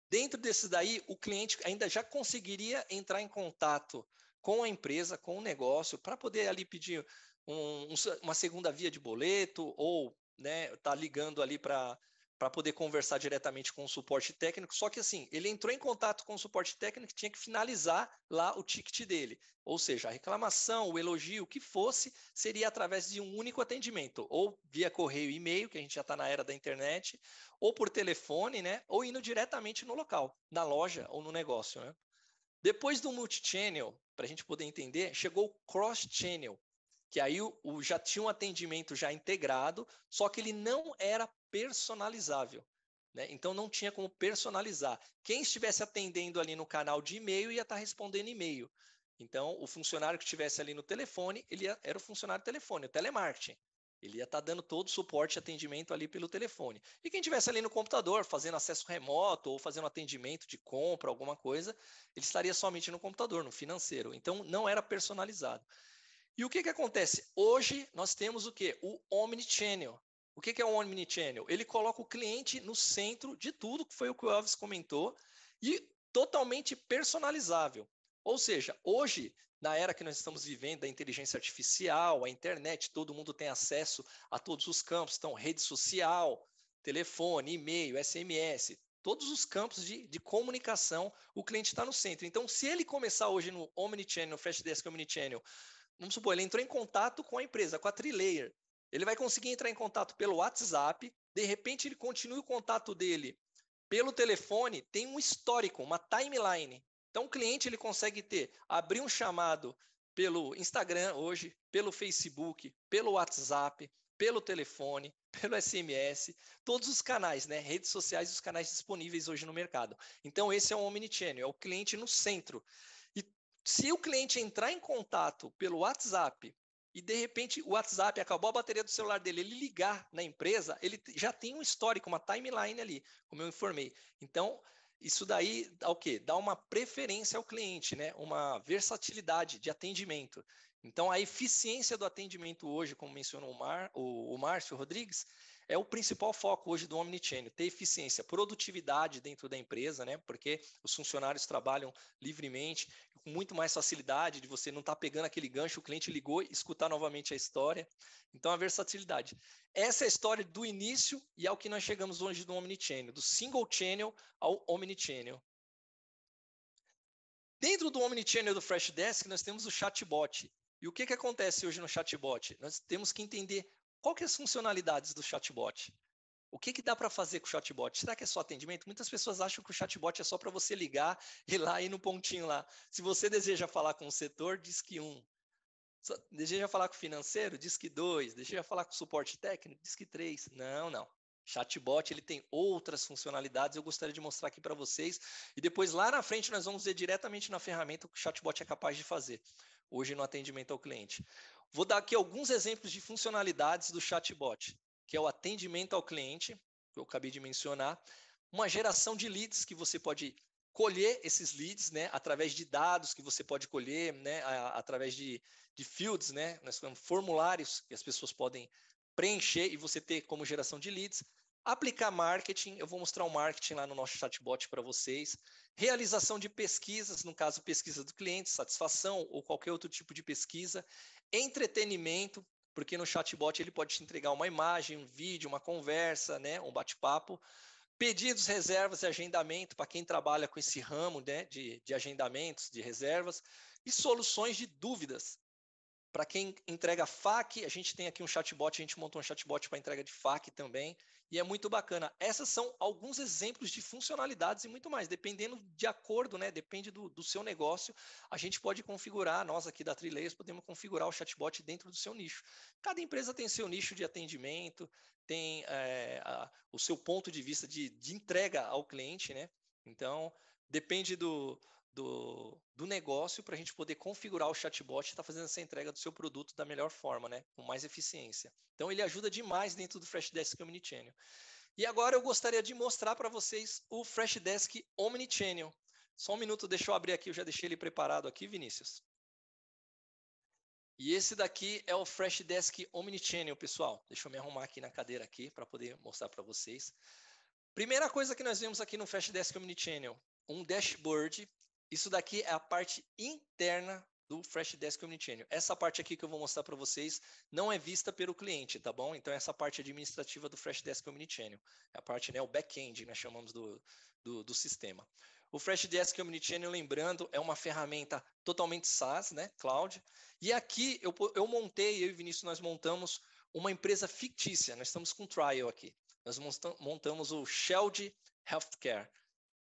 Dentro desses daí, o cliente ainda já conseguiria entrar em contato com a empresa, com o negócio, para poder ali pedir um, uma segunda via de boleto ou né, tá ligando ali para para poder conversar diretamente com o suporte técnico. Só que assim, ele entrou em contato com o suporte técnico e tinha que finalizar lá o ticket dele. Ou seja, a reclamação, o elogio, o que fosse, seria através de um único atendimento, ou via correio e e-mail, que a gente já está na era da internet, ou por telefone, né? Ou indo diretamente no local, na loja ou no negócio. Né? Depois do multichannel, para a gente poder entender, chegou o cross-channel, que aí o, o, já tinha um atendimento já integrado, só que ele não era personalizável. Né? Então não tinha como personalizar. Quem estivesse atendendo ali no canal de e-mail ia estar tá respondendo e-mail. Então o funcionário que estivesse ali no telefone, ele ia, era o funcionário telefone, o telemarketing. Ele ia estar tá dando todo o suporte e atendimento ali pelo telefone. E quem estivesse ali no computador, fazendo acesso remoto ou fazendo atendimento de compra, alguma coisa, ele estaria somente no computador, no financeiro. Então não era personalizado. E o que, que acontece? Hoje nós temos o que? O Omnichannel. O que é um Omnichannel? Ele coloca o cliente no centro de tudo, que foi o que o Elvis comentou, e totalmente personalizável. Ou seja, hoje, na era que nós estamos vivendo, da inteligência artificial, a internet, todo mundo tem acesso a todos os campos, então rede social, telefone, e-mail, SMS, todos os campos de, de comunicação, o cliente está no centro. Então, se ele começar hoje no Omnichannel, no Desk Omnichannel, vamos supor, ele entrou em contato com a empresa, com a Trilayer, ele vai conseguir entrar em contato pelo WhatsApp, de repente ele continua o contato dele pelo telefone, tem um histórico, uma timeline. Então o cliente ele consegue ter, abrir um chamado pelo Instagram hoje, pelo Facebook, pelo WhatsApp, pelo telefone, pelo SMS, todos os canais, né? Redes sociais, os canais disponíveis hoje no mercado. Então, esse é o Omnichannel, é o cliente no centro. E se o cliente entrar em contato pelo WhatsApp, e de repente o WhatsApp acabou a bateria do celular dele, ele ligar na empresa, ele já tem um histórico, uma timeline ali, como eu informei. Então, isso daí dá o quê? Dá uma preferência ao cliente, né? Uma versatilidade de atendimento. Então, a eficiência do atendimento hoje, como mencionou o, Mar, o, o Márcio Rodrigues, é o principal foco hoje do Omnichannel, ter eficiência, produtividade dentro da empresa, né? Porque os funcionários trabalham livremente, com muito mais facilidade de você não estar tá pegando aquele gancho, o cliente ligou, escutar novamente a história. Então, a versatilidade. Essa é a história do início e ao é que nós chegamos hoje do Omnichannel, do single channel ao Omnichannel. Dentro do Omnichannel do Freshdesk, nós temos o chatbot. E o que, que acontece hoje no chatbot? Nós temos que entender qual que é as funcionalidades do chatbot? O que, que dá para fazer com o chatbot? Será que é só atendimento? Muitas pessoas acham que o chatbot é só para você ligar e lá ir no pontinho lá. Se você deseja falar com o setor, diz que um. Deseja falar com o financeiro? Diz que dois. Deseja falar com o suporte técnico? Diz que três. Não, não. Chatbot ele tem outras funcionalidades, eu gostaria de mostrar aqui para vocês. E depois lá na frente nós vamos ver diretamente na ferramenta o que o chatbot é capaz de fazer hoje no atendimento ao cliente. Vou dar aqui alguns exemplos de funcionalidades do chatbot, que é o atendimento ao cliente, que eu acabei de mencionar, uma geração de leads que você pode colher esses leads, né, através de dados que você pode colher, né, através de, de fields, né, nós falamos formulários que as pessoas podem preencher e você ter como geração de leads, aplicar marketing, eu vou mostrar o um marketing lá no nosso chatbot para vocês, realização de pesquisas, no caso pesquisa do cliente, satisfação ou qualquer outro tipo de pesquisa, entretenimento, porque no chatbot ele pode te entregar uma imagem, um vídeo, uma conversa, né, um bate-papo. Pedidos, reservas e agendamento para quem trabalha com esse ramo né, de, de agendamentos, de reservas, e soluções de dúvidas. Para quem entrega FAQ, a gente tem aqui um chatbot, a gente montou um chatbot para entrega de FAQ também, e é muito bacana. Essas são alguns exemplos de funcionalidades e muito mais, dependendo de acordo, né? Depende do, do seu negócio, a gente pode configurar, nós aqui da Trileias podemos configurar o chatbot dentro do seu nicho. Cada empresa tem seu nicho de atendimento, tem é, a, o seu ponto de vista de, de entrega ao cliente, né? Então, depende do, do, do negócio para a gente poder configurar o chatbot e estar tá fazendo essa entrega do seu produto da melhor forma, né? com mais eficiência. Então, ele ajuda demais dentro do Freshdesk Omnichannel. E agora eu gostaria de mostrar para vocês o Freshdesk Omnichannel. Só um minuto, deixa eu abrir aqui, eu já deixei ele preparado aqui, Vinícius. E esse daqui é o Freshdesk Omnichannel, pessoal. Deixa eu me arrumar aqui na cadeira aqui para poder mostrar para vocês. Primeira coisa que nós vemos aqui no Freshdesk Omnichannel, um dashboard isso daqui é a parte interna do Freshdesk Omnichannel. Essa parte aqui que eu vou mostrar para vocês não é vista pelo cliente, tá bom? Então, essa parte administrativa do Freshdesk Omnichannel. É a parte, né, o back-end, nós chamamos do, do, do, sistema. O Freshdesk Omnichannel, lembrando, é uma ferramenta totalmente SaaS, né, cloud. E aqui eu, eu montei, eu e Vinícius, nós montamos uma empresa fictícia. Nós estamos com trial aqui. Nós montamos o Sheld Healthcare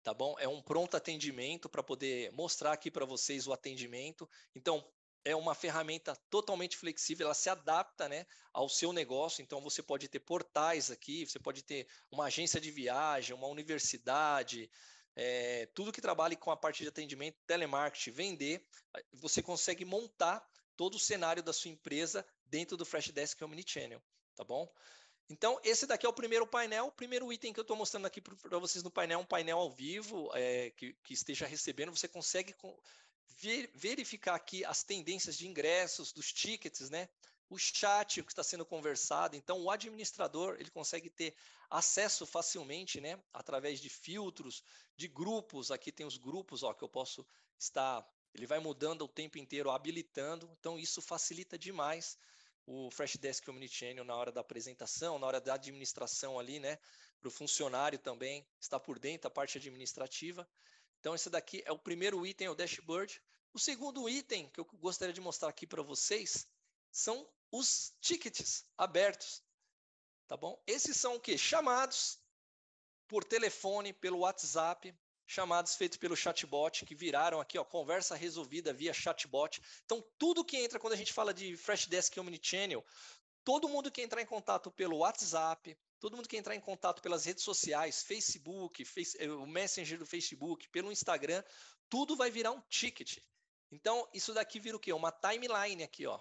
tá bom? É um pronto atendimento para poder mostrar aqui para vocês o atendimento. Então, é uma ferramenta totalmente flexível, ela se adapta né, ao seu negócio. Então, você pode ter portais aqui, você pode ter uma agência de viagem, uma universidade, é, tudo que trabalhe com a parte de atendimento, telemarketing, vender, você consegue montar todo o cenário da sua empresa dentro do Freshdesk Omnichannel, tá bom? Então, esse daqui é o primeiro painel. O primeiro item que eu estou mostrando aqui para vocês no painel é um painel ao vivo é, que, que, esteja recebendo. Você consegue ver, verificar aqui as tendências de ingressos, dos tickets, né? o chat o que está sendo conversado. Então, o administrador ele consegue ter acesso facilmente, né? Através de filtros, de grupos. Aqui tem os grupos, ó, que eu posso estar. Ele vai mudando o tempo inteiro, habilitando. Então, isso facilita demais o Freshdesk Omnichannel na hora da apresentação, na hora da administração ali, né? Para o funcionário também, está por dentro a parte administrativa. Então, esse daqui é o primeiro item, é o dashboard. O segundo item que eu gostaria de mostrar aqui para vocês são os tickets abertos, tá bom? Esses são o quê? Chamados por telefone, pelo WhatsApp, chamadas feitas pelo chatbot, que viraram aqui, ó, conversa resolvida via chatbot. Então, tudo que entra quando a gente fala de Freshdesk e Omnichannel, todo mundo que entrar em contato pelo WhatsApp, todo mundo que entrar em contato pelas redes sociais, Facebook, face, eh, o Messenger do Facebook, pelo Instagram, tudo vai virar um ticket. Então, isso daqui vira o quê? Uma timeline aqui, ó.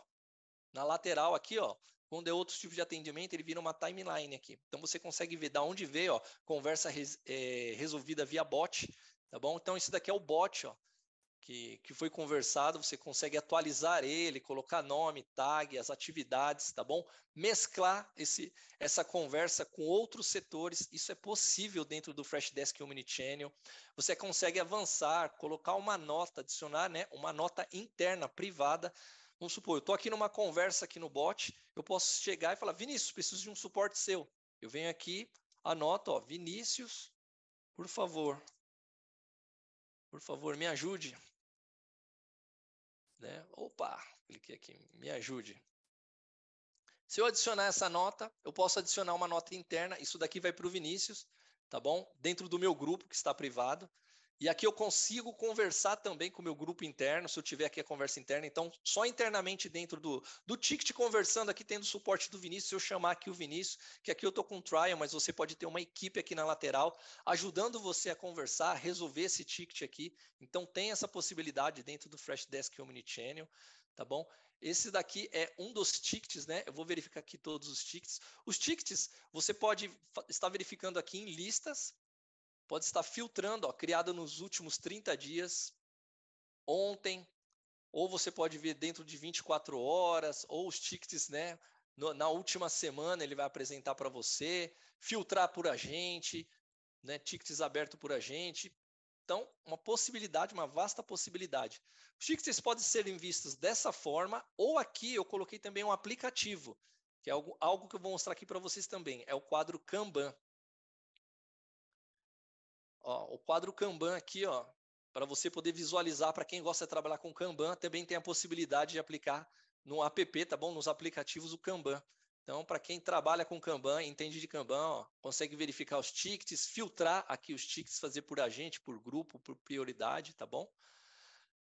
Na lateral aqui, ó, quando é outro tipo de atendimento, ele vira uma timeline aqui. Então você consegue ver da onde veio, ó, conversa res, é, resolvida via bot, tá bom? Então isso daqui é o bot, ó, que, que foi conversado, você consegue atualizar ele, colocar nome, tag, as atividades, tá bom? Mesclar esse, essa conversa com outros setores, isso é possível dentro do Freshdesk Omnichannel. Você consegue avançar, colocar uma nota, adicionar né, uma nota interna, privada, Vamos supor, eu estou aqui numa conversa aqui no bot, eu posso chegar e falar, Vinícius, preciso de um suporte seu. Eu venho aqui, anoto, ó, Vinícius, por favor,
por favor, me ajude. Né?
Opa, cliquei aqui, me ajude. Se eu adicionar essa nota, eu posso adicionar uma nota interna, isso daqui vai para o Vinícius, tá bom? Dentro do meu grupo que está privado. E aqui eu consigo conversar também com o meu grupo interno, se eu tiver aqui a conversa interna. Então, só internamente dentro do, do ticket, conversando aqui, tendo o suporte do Vinícius, se eu chamar aqui o Vinícius, que aqui eu estou com o trial, mas você pode ter uma equipe aqui na lateral, ajudando você a conversar, a resolver esse ticket aqui. Então, tem essa possibilidade dentro do Freshdesk Omnichannel, tá bom? Esse daqui é um dos tickets, né? Eu vou verificar aqui todos os tickets. Os tickets, você pode estar verificando aqui em listas, pode estar filtrando, ó, criada nos últimos 30 dias, ontem, ou você pode ver dentro de 24 horas, ou os tickets, né? No, na última semana ele vai apresentar para você, filtrar por agente, né? Tickets aberto por agente. Então, uma possibilidade, uma vasta possibilidade. Os tickets podem ser vistos dessa forma, ou aqui eu coloquei também um aplicativo, que é algo, algo que eu vou mostrar aqui para vocês também. É o quadro Kanban. Ó, o quadro Kanban aqui, ó, para você poder visualizar, para quem gosta de trabalhar com Kanban, também tem a possibilidade de aplicar no app, tá bom? Nos aplicativos o Kanban. Então, para quem trabalha com Kanban, entende de Kanban, ó, consegue verificar os tickets, filtrar aqui os tickets, fazer por agente, por grupo, por prioridade, tá bom?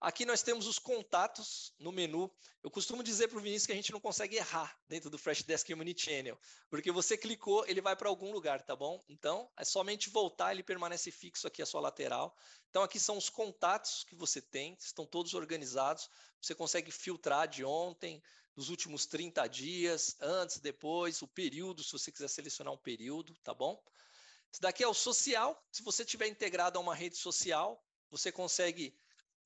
Aqui nós temos os contatos no menu. Eu costumo dizer para o Vinícius que a gente não consegue errar dentro do Freshdesk Channel, porque você clicou, ele vai para algum lugar, tá bom? Então, é somente voltar, ele permanece fixo aqui à sua lateral. Então, aqui são os contatos que você tem, estão todos organizados. Você consegue filtrar de ontem, dos últimos 30 dias, antes, depois, o período, se você quiser selecionar um período, tá bom? Isso daqui é o social. Se você tiver integrado a uma rede social, você consegue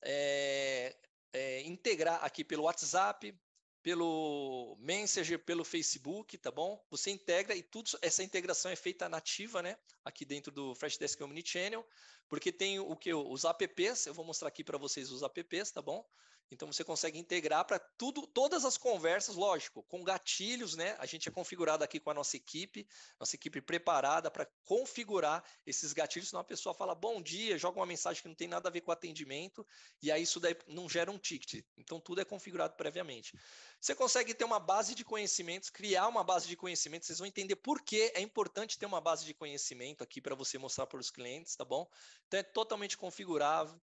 é, é, integrar aqui pelo WhatsApp, pelo Messenger, pelo Facebook, tá bom? Você integra e tudo essa integração é feita nativa, né? Aqui dentro do Freshdesk Omnichannel, porque tem o que os apps, eu vou mostrar aqui para vocês os apps, tá bom? Então você consegue integrar para tudo, todas as conversas, lógico, com gatilhos, né? A gente é configurado aqui com a nossa equipe, nossa equipe preparada para configurar esses gatilhos, senão a pessoa fala bom dia, joga uma mensagem que não tem nada a ver com o atendimento, e aí isso daí não gera um ticket. Então tudo é configurado previamente. Você consegue ter uma base de conhecimentos, criar uma base de conhecimentos, vocês vão entender por que é importante ter uma base de conhecimento aqui para você mostrar para os clientes, tá bom? Então é totalmente configurável,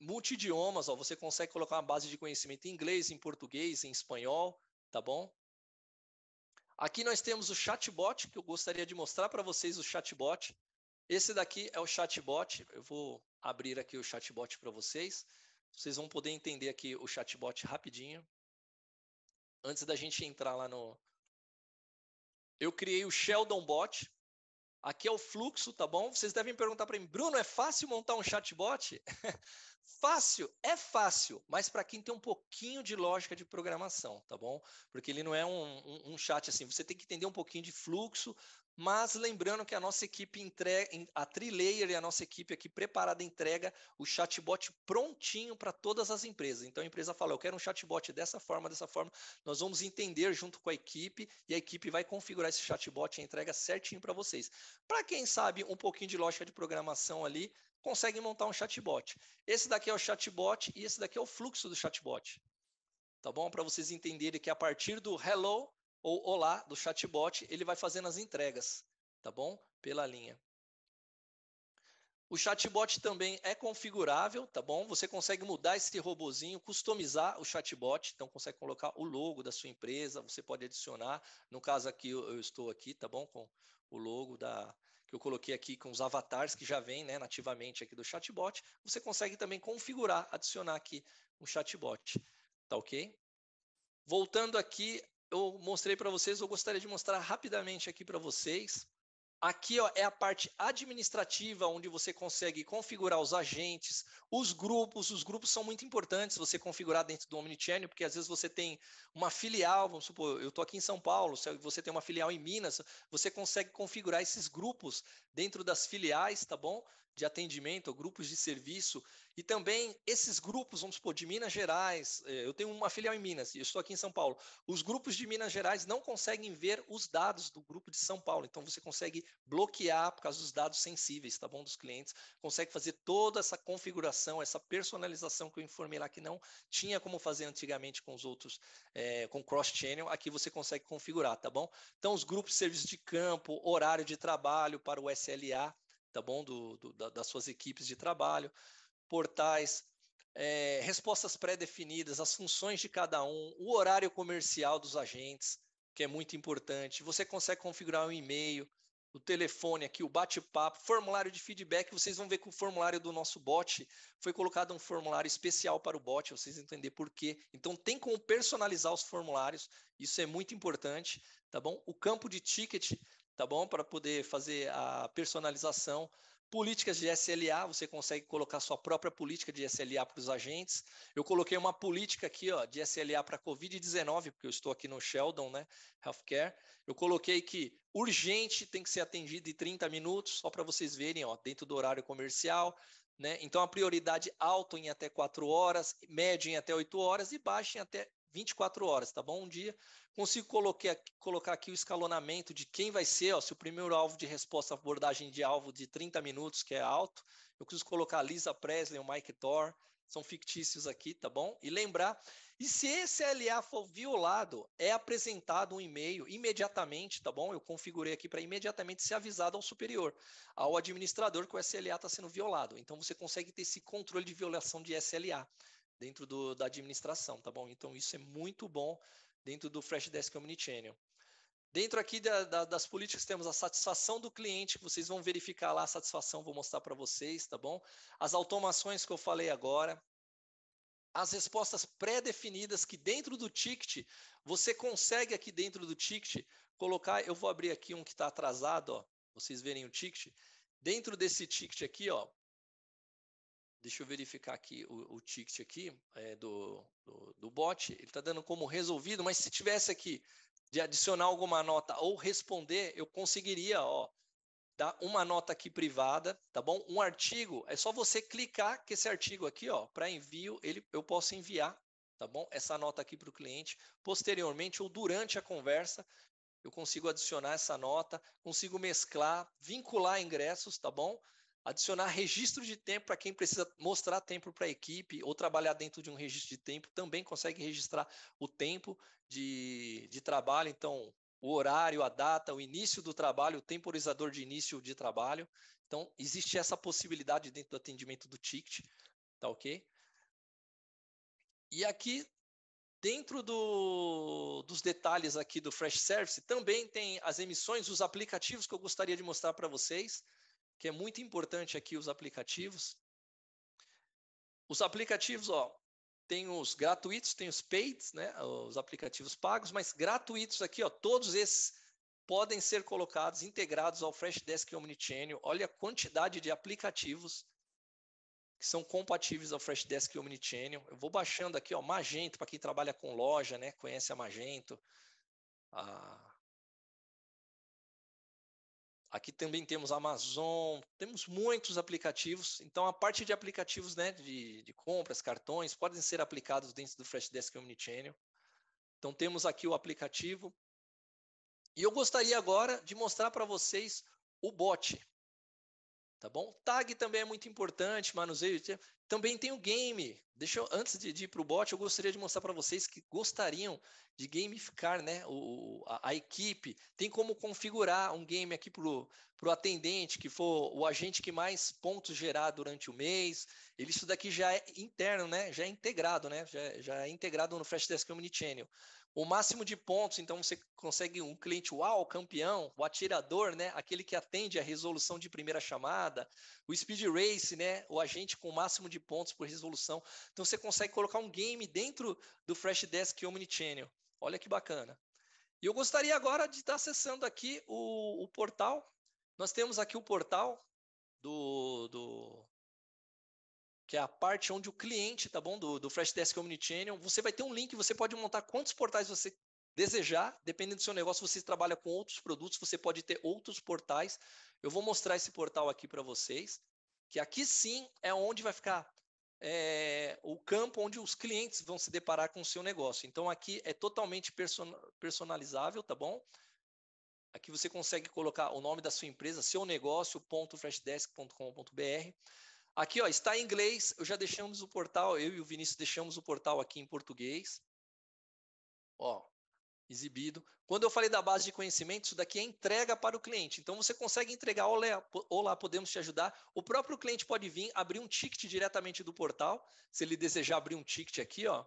multidiomas, ó, você consegue colocar uma base de conhecimento em inglês, em português, em espanhol, tá bom? Aqui nós temos o chatbot, que eu gostaria de mostrar para vocês o chatbot. Esse daqui é o chatbot, eu vou abrir aqui o chatbot para vocês. Vocês vão poder entender aqui o chatbot rapidinho. Antes da gente entrar lá no... Eu criei o Sheldon Bot, Aqui é o fluxo, tá bom? Vocês devem perguntar para mim, Bruno, é fácil montar um chatbot? fácil, é fácil, mas para quem tem um pouquinho de lógica de programação, tá bom? Porque ele não é um, um, um, chat assim, você tem que entender um pouquinho de fluxo, mas lembrando que a nossa equipe entrega, a Trilayer e a nossa equipe aqui preparada entrega o chatbot prontinho para todas as empresas. Então a empresa fala: eu quero um chatbot dessa forma, dessa forma. Nós vamos entender junto com a equipe e a equipe vai configurar esse chatbot e entrega certinho para vocês. Para quem sabe um pouquinho de lógica de programação ali, consegue montar um chatbot. Esse daqui é o chatbot e esse daqui é o fluxo do chatbot. Tá bom? Para vocês entenderem que a partir do hello ou olá do chatbot, ele vai fazendo as entregas, tá bom? Pela linha. O chatbot também é configurável, tá bom? Você consegue mudar esse robozinho, customizar o chatbot, então consegue colocar o logo da sua empresa, você pode adicionar, no caso aqui eu estou aqui, tá bom? Com o logo da que eu coloquei aqui com os avatares que já vem, né, nativamente aqui do chatbot, você consegue também configurar, adicionar aqui um chatbot, tá OK? Voltando aqui eu mostrei para vocês, eu gostaria de mostrar rapidamente aqui para vocês. Aqui ó, é a parte administrativa, onde você consegue configurar os agentes, os grupos. Os grupos são muito importantes você configurar dentro do Omnichannel, porque às vezes você tem uma filial, vamos supor, eu estou aqui em São Paulo, se você tem uma filial em Minas, você consegue configurar esses grupos dentro das filiais, tá bom? De atendimento, grupos de serviço. E também esses grupos, vamos supor, de Minas Gerais, é, eu tenho uma filial em Minas e estou aqui em São Paulo. Os grupos de Minas Gerais não conseguem ver os dados do grupo de São Paulo, então você consegue bloquear por causa dos dados sensíveis, tá bom, dos clientes, consegue fazer toda essa configuração, essa personalização que eu informei lá que não tinha como fazer antigamente com os outros, é, com cross-channel, aqui você consegue configurar, tá bom? Então os grupos de serviço de campo, horário de trabalho para o SLA, tá bom, do, do, das suas equipes de trabalho, portais, é, respostas pré-definidas, as funções de cada um, o horário comercial dos agentes, que é muito importante. Você consegue configurar um e-mail, o telefone aqui, o bate-papo, formulário de feedback. Vocês vão ver que o formulário do nosso bot foi colocado um formulário especial para o bot, vocês entender por quê. Então tem como personalizar os formulários, isso é muito importante, tá bom? O campo de ticket, tá bom? Para poder fazer a personalização. Políticas de SLA, você consegue colocar sua própria política de SLA para os agentes. Eu coloquei uma política aqui ó, de SLA para Covid-19, porque eu estou aqui no Sheldon, né? Healthcare. Eu coloquei que urgente tem que ser atendido em 30 minutos, só para vocês verem, ó, dentro do horário comercial. Né? Então, a prioridade alto em até 4 horas, médio em até 8 horas e baixo em até 24 horas, tá bom? Um dia consigo coloquei, colocar aqui o escalonamento de quem vai ser, ó, se o primeiro alvo de resposta abordagem de alvo de 30 minutos, que é alto, eu preciso colocar a Lisa Presley, o Mike Thor, são fictícios aqui, tá bom? E lembrar, e se esse LA for violado, é apresentado um e-mail imediatamente, tá bom? Eu configurei aqui para imediatamente ser avisado ao superior, ao administrador que o SLA está sendo violado. Então você consegue ter esse controle de violação de SLA dentro do, da administração, tá bom? Então isso é muito bom dentro do Freshdesk Omnichannel. Dentro aqui da, da, das políticas temos a satisfação do cliente, vocês vão verificar lá a satisfação, vou mostrar para vocês, tá bom? As automações que eu falei agora, as respostas pré-definidas que dentro do ticket, você consegue aqui dentro do ticket colocar, eu vou abrir aqui um que está atrasado, ó, vocês verem o ticket, dentro desse ticket aqui, ó, Deixa eu verificar aqui o, o ticket aqui é, do, do, do, bot. Ele está dando como resolvido, mas se tivesse aqui de adicionar alguma nota ou responder, eu conseguiria ó, dar uma nota aqui privada, tá bom? Um artigo, é só você clicar que esse artigo aqui, ó, para envio, ele, eu posso enviar, tá bom? Essa nota aqui para o cliente. Posteriormente ou durante a conversa, eu consigo adicionar essa nota, consigo mesclar, vincular ingressos, tá bom? Adicionar registro de tempo para quem precisa mostrar tempo para a equipe ou trabalhar dentro de um registro de tempo, também consegue registrar o tempo de, de trabalho, então o horário, a data, o início do trabalho, o temporizador de início de trabalho. Então, existe essa possibilidade dentro do atendimento do ticket, tá ok? E aqui Dentro do, dos detalhes aqui do Fresh Service, também tem as emissões, os aplicativos que eu gostaria de mostrar para vocês que é muito importante aqui os aplicativos. Os aplicativos, ó, tem os gratuitos, tem os paid, né, os aplicativos pagos, mas gratuitos aqui, ó, todos esses podem ser colocados, integrados ao Freshdesk Omnichannel. Olha a quantidade de aplicativos que são compatíveis ao Freshdesk Omnichannel. Eu vou baixando aqui, ó, Magento, para quem trabalha com loja, né, conhece a Magento, a Aqui também temos Amazon, temos muitos aplicativos. Então, a parte de aplicativos né, de, de compras, cartões, podem ser aplicados dentro do Freshdesk Omnichannel. Então, temos aqui o aplicativo. E eu gostaria agora de mostrar para vocês o bot. Tá bom? Tag também é muito importante, manuseio. Também tem o game. Deixa eu, antes de, de ir para o bot, eu gostaria de mostrar para vocês que gostariam de gamificar né, o, a, a, equipe. Tem como configurar um game aqui para o atendente, que for o agente que mais pontos gerar durante o mês. Ele, isso daqui já é interno, né? Já é integrado, né? Já, é, já é integrado no Flash Desk Omnichannel o máximo de pontos, então você consegue um cliente uau, campeão, o atirador, né? Aquele que atende a resolução de primeira chamada, o speed race, né? O agente com o máximo de pontos por resolução. Então você consegue colocar um game dentro do Freshdesk Omnichannel. Olha que bacana. E eu gostaria agora de estar acessando aqui o, o portal. Nós temos aqui o portal do, do, que é a parte onde o cliente, tá bom, do, do Freshdesk Omnichannel, você vai ter um link, você pode montar quantos portais você desejar, dependendo do seu negócio, você trabalha com outros produtos, você pode ter outros portais. Eu vou mostrar esse portal aqui para vocês, que aqui sim é onde vai ficar é, o campo onde os clientes vão se deparar com o seu negócio. Então aqui é totalmente personalizável, tá bom? Aqui você consegue colocar o nome da sua empresa, seu negócio.freshdesk.com.br. Aqui, ó, está em inglês. Eu já deixamos o portal, eu e o Vinícius deixamos o portal aqui em português. Ó, exibido. Quando eu falei da base de conhecimento, isso daqui é entrega para o cliente. Então você consegue entregar, olá, olá, podemos te ajudar. O próprio cliente pode vir abrir um ticket diretamente do portal. Se ele desejar abrir um ticket aqui, ó,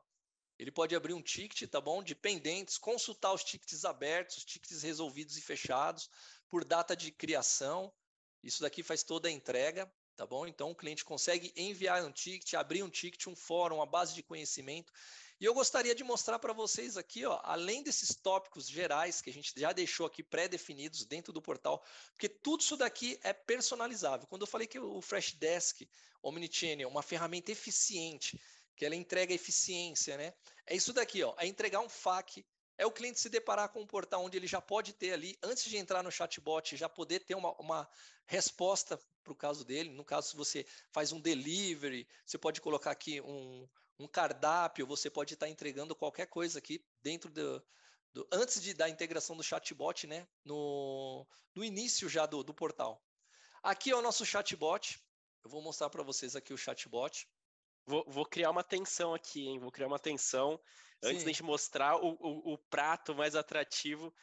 ele pode abrir um ticket, tá bom? De pendentes, consultar os tickets abertos, os tickets resolvidos e fechados, por data de criação. Isso daqui faz toda a entrega tá bom? Então o cliente consegue enviar um ticket, abrir um ticket, um fórum, uma base de conhecimento. E eu gostaria de mostrar para vocês aqui, ó, além desses tópicos gerais que a gente já deixou aqui pré-definidos dentro do portal, porque tudo isso daqui é personalizável. Quando eu falei que o Freshdesk Omnichannel é uma ferramenta eficiente, que ela entrega eficiência, né? É isso daqui, ó, é entregar um FAQ é o cliente se deparar com um portal onde ele já pode ter ali, antes de entrar no chatbot, já poder ter uma, uma resposta para o caso dele. No caso, se você faz um delivery, você pode colocar aqui um, um cardápio, você pode estar tá entregando qualquer coisa aqui dentro do, do, antes de, da integração do chatbot, né? No, no início já do, do portal. Aqui é o nosso chatbot. Eu vou mostrar para vocês aqui o chatbot. Vou, vou, criar uma tensão aqui, hein? Vou criar uma tensão.
Antes Sim. de gente mostrar o, o, o, prato mais atrativo,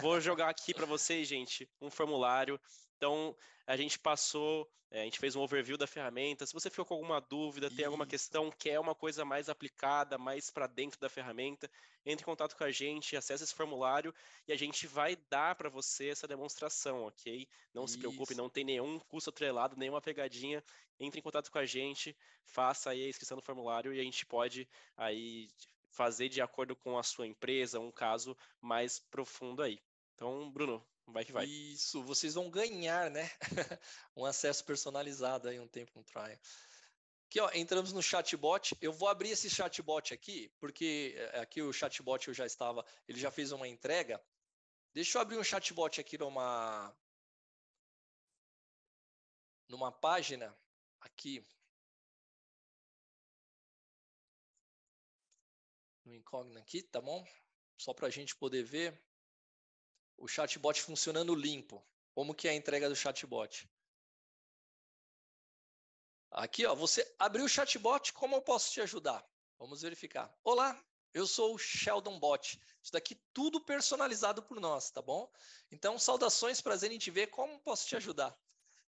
vou jogar aqui para vocês, gente, um formulário então, a gente passou, eh, a gente fez um overview da ferramenta. Se você ficou com alguma dúvida, tem alguma questão, quer é uma coisa mais aplicada, mais para dentro da ferramenta, entre em contato com a gente, acesse esse formulário e a gente vai dar para você essa demonstração, ok? Não Isso. se preocupe, não tem nenhum custo atrelado, nenhuma pegadinha. Entre em contato com a gente, faça aí a inscrição no formulário e a gente pode aí fazer de acordo com a sua empresa um caso mais profundo aí. Então, Bruno,
Vai que vai. Isso, vocês vão ganhar, né? um acesso personalizado aí, um tempo, um trial. Aqui, ó, entramos no chatbot. Eu vou abrir esse chatbot aqui, porque eh, aqui o chatbot eu já estava, ele já fez uma entrega. Deixa eu abrir um chatbot aqui numa numa página aqui no incógnito aqui, tá bom? Só para a gente poder ver o chatbot funcionando limpo. Como que é a entrega do chatbot? Aqui, ó, você abriu o chatbot, como eu posso te ajudar? Vamos verificar. Olá, eu sou o Sheldon Bot. Isso daqui tudo personalizado por nós, tá bom? Então, saudações, prazer em te ver. Como posso te ajudar?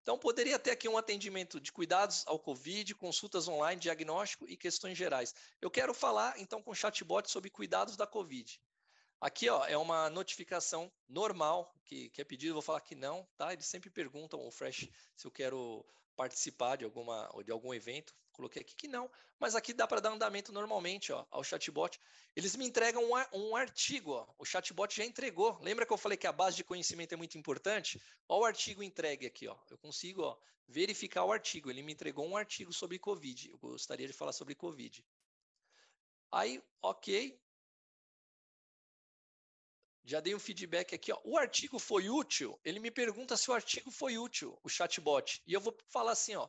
Então, poderia ter aqui um atendimento de cuidados ao Covid, consultas online, diagnóstico e questões gerais. Eu quero falar, então, com o chatbot sobre cuidados da Covid. Aqui ó, é uma notificação normal que, que é pedido, vou falar que não, tá? Eles sempre perguntam o Fresh se eu quero participar de alguma ou de algum evento. Coloquei aqui que não, mas aqui dá para dar andamento normalmente ó, ao chatbot. Eles me entregam um, um artigo, ó. o chatbot já entregou. Lembra que eu falei que a base de conhecimento é muito importante? o artigo entregue aqui, ó. Eu consigo ó, verificar o artigo. Ele me entregou um artigo sobre Covid. Eu gostaria de falar sobre Covid. Aí, ok, já dei um feedback aqui, ó. O artigo foi útil? Ele me pergunta se o artigo foi útil, o chatbot. E eu vou falar assim, ó.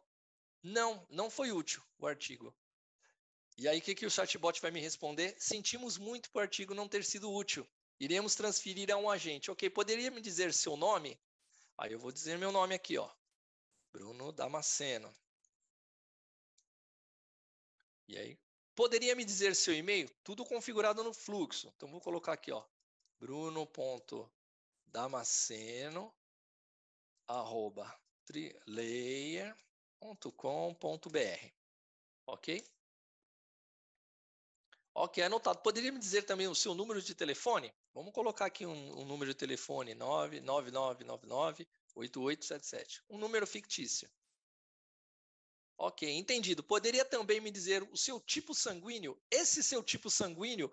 Não, não foi útil o artigo. E aí, o que, que o chatbot vai me responder? Sentimos muito para o artigo não ter sido útil. Iremos transferir a um agente. Ok, poderia me dizer seu nome? Aí eu vou dizer meu nome aqui, ó. Bruno Damasceno. E aí, poderia me dizer seu e-mail? Tudo configurado no fluxo. Então, vou colocar aqui, ó bruno.damasceno arroba trilayer.com.br ok? Ok, anotado. Poderia me dizer também o seu número de telefone? Vamos colocar aqui um, um número de telefone 999998877. Um número fictício. Ok, entendido. Poderia também me dizer o seu tipo sanguíneo? Esse seu tipo sanguíneo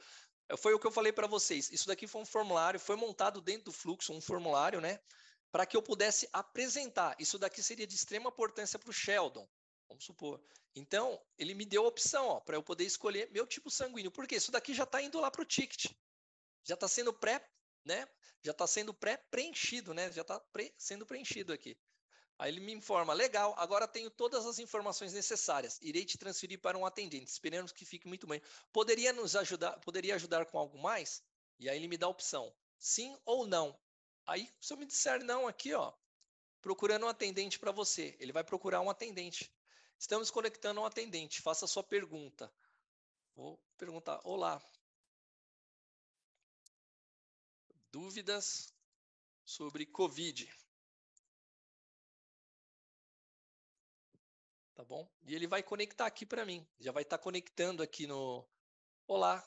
é, foi o que eu falei para vocês. Isso daqui foi um formulário, foi montado dentro do fluxo, um formulário, né? Para que eu pudesse apresentar. Isso daqui seria de extrema importância para o Sheldon, vamos supor. Então, ele me deu a opção para eu poder escolher meu tipo sanguíneo. Porque isso daqui já está indo lá para o ticket. Já está sendo pré, né? Já está sendo pré-preenchido, né? Já está pre sendo preenchido aqui. Aí ele me informa: legal, agora tenho todas as informações necessárias. Irei te transferir para um atendente. Esperamos que fique muito bem. Poderia nos ajudar? Poderia ajudar com algo mais? E aí ele me dá a opção: sim ou não. Aí, se eu me disser não aqui, ó, procurando um atendente para você, ele vai procurar um atendente. Estamos conectando um atendente. Faça a sua pergunta. Vou perguntar: Olá. Dúvidas
sobre Covid?
tá bom? E ele vai conectar aqui para mim, já vai estar tá conectando aqui no Olá.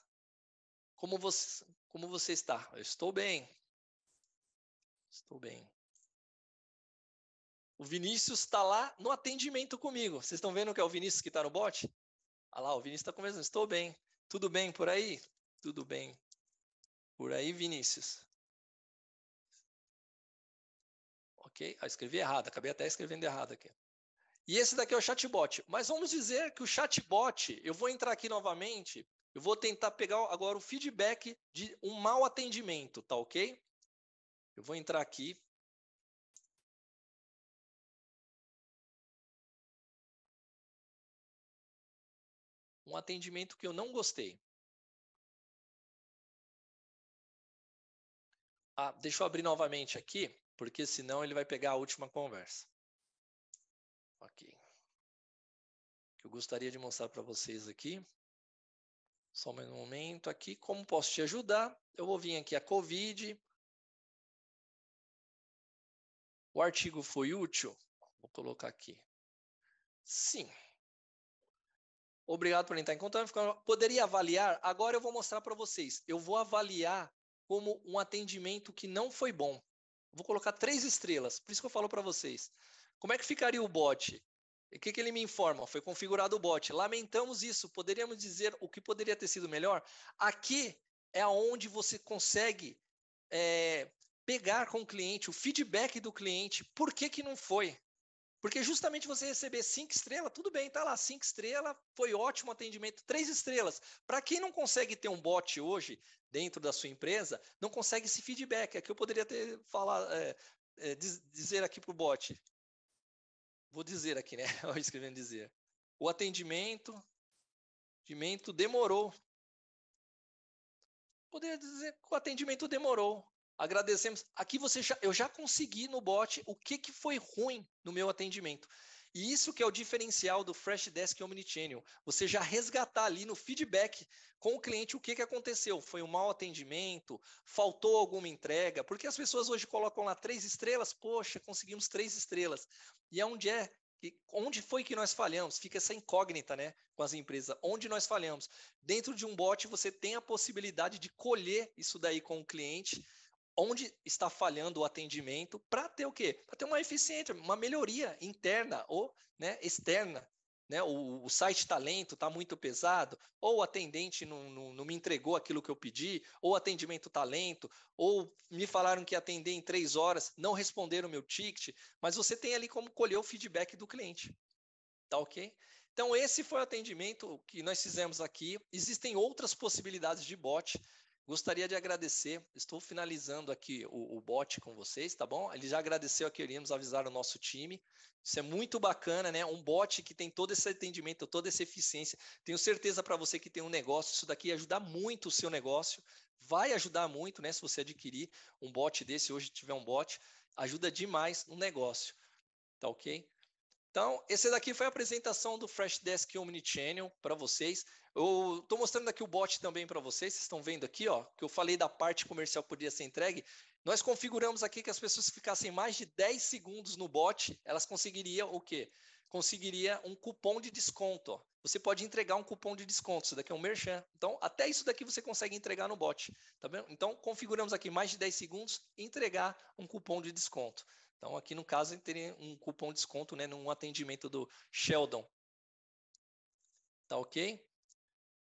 Como você, como você está? Eu estou bem. Estou bem. O Vinícius está lá no atendimento comigo. Vocês estão vendo que é o Vinícius que está no bot? Olha ah lá, o Vinícius está conversando. Estou bem. Tudo bem por aí? Tudo bem. Por aí, Vinícius. Ok? Ah, escrevi errado. Acabei até escrevendo errado aqui. E esse daqui é o chatbot. Mas vamos dizer que o chatbot, eu vou entrar aqui novamente, eu vou tentar pegar agora o feedback de um mau atendimento, tá ok? Eu vou entrar
aqui. Um atendimento que eu não gostei. Ah, deixa eu abrir novamente aqui,
porque senão ele vai pegar a última conversa. Ok. Eu gostaria de mostrar para vocês aqui. Só um momento aqui. Como posso te ajudar? Eu vou vir aqui a COVID.
O artigo foi útil? Vou colocar aqui.
Sim. Obrigado por entrar em contato. Poderia avaliar? Agora eu vou mostrar para vocês. Eu vou avaliar como um atendimento que não foi bom. Vou colocar três estrelas. Por isso que eu falo para vocês. Como é que ficaria o bot? E o que, que ele me informa? Foi configurado o bot. Lamentamos isso. Poderíamos dizer o que poderia ter sido melhor? Aqui é onde você consegue é, pegar com o cliente o feedback do cliente. Por que, que não foi? Porque justamente você receber cinco estrelas, tudo bem, tá lá, cinco estrelas, foi ótimo atendimento, três estrelas. Para quem não consegue ter um bot hoje dentro da sua empresa, não consegue esse feedback. Aqui é eu poderia ter falar, é, é, dizer aqui para o bot: vou dizer aqui, né? Olha escrevendo dizer. O atendimento, atendimento demorou. Poderia dizer que o atendimento demorou. Agradecemos. Aqui você já, eu já consegui no bot o que, que foi ruim no meu atendimento. E isso que é o diferencial do Freshdesk Omnichannel. Você já resgatar ali no feedback com o cliente o que, que aconteceu. Foi um mau atendimento? Faltou alguma entrega? Porque as pessoas hoje colocam lá três estrelas, poxa, conseguimos três estrelas. E é onde é? Onde foi que nós falhamos? Fica essa incógnita né, com as empresas. Onde nós falhamos? Dentro de um bot, você tem a possibilidade de colher isso daí com o cliente onde está falhando o atendimento para ter o quê? Para ter uma eficiência, uma melhoria interna ou né, externa. Né? O, o, site talento tá está muito pesado, ou o atendente não, não, não, me entregou aquilo que eu pedi, ou atendimento talento, tá ou me falaram que atender em três horas, não responderam meu ticket, mas você tem ali como colher o feedback do cliente. Tá ok? Então, esse foi o atendimento que nós fizemos aqui. Existem outras possibilidades de bot, Gostaria de agradecer, estou finalizando aqui o, o bot com vocês, tá bom? Ele já agradeceu aqui, iríamos avisar o nosso time. Isso é muito bacana, né? Um bot que tem todo esse atendimento, toda essa eficiência. Tenho certeza para você que tem um negócio, isso daqui ajuda muito o seu negócio, vai ajudar muito, né? Se você adquirir um bot desse, hoje tiver um bot, ajuda demais no negócio, tá ok? Então, esse daqui foi a apresentação do Freshdesk Omnichannel para vocês. Eu estou mostrando aqui o bot também para vocês. Vocês estão vendo aqui, ó, que eu falei da parte comercial podia ser entregue. Nós configuramos aqui que as pessoas ficassem mais de 10 segundos no bot, elas conseguiriam o quê? Conseguiria um cupom de desconto. Ó. Você pode entregar um cupom de desconto. Isso daqui é um merchan. Então, até isso daqui você consegue entregar no bot. Tá vendo? Então, configuramos aqui mais de 10 segundos, entregar um cupom de desconto. Então, aqui no caso, ele teria um cupom de desconto né, num atendimento do Sheldon. Tá ok?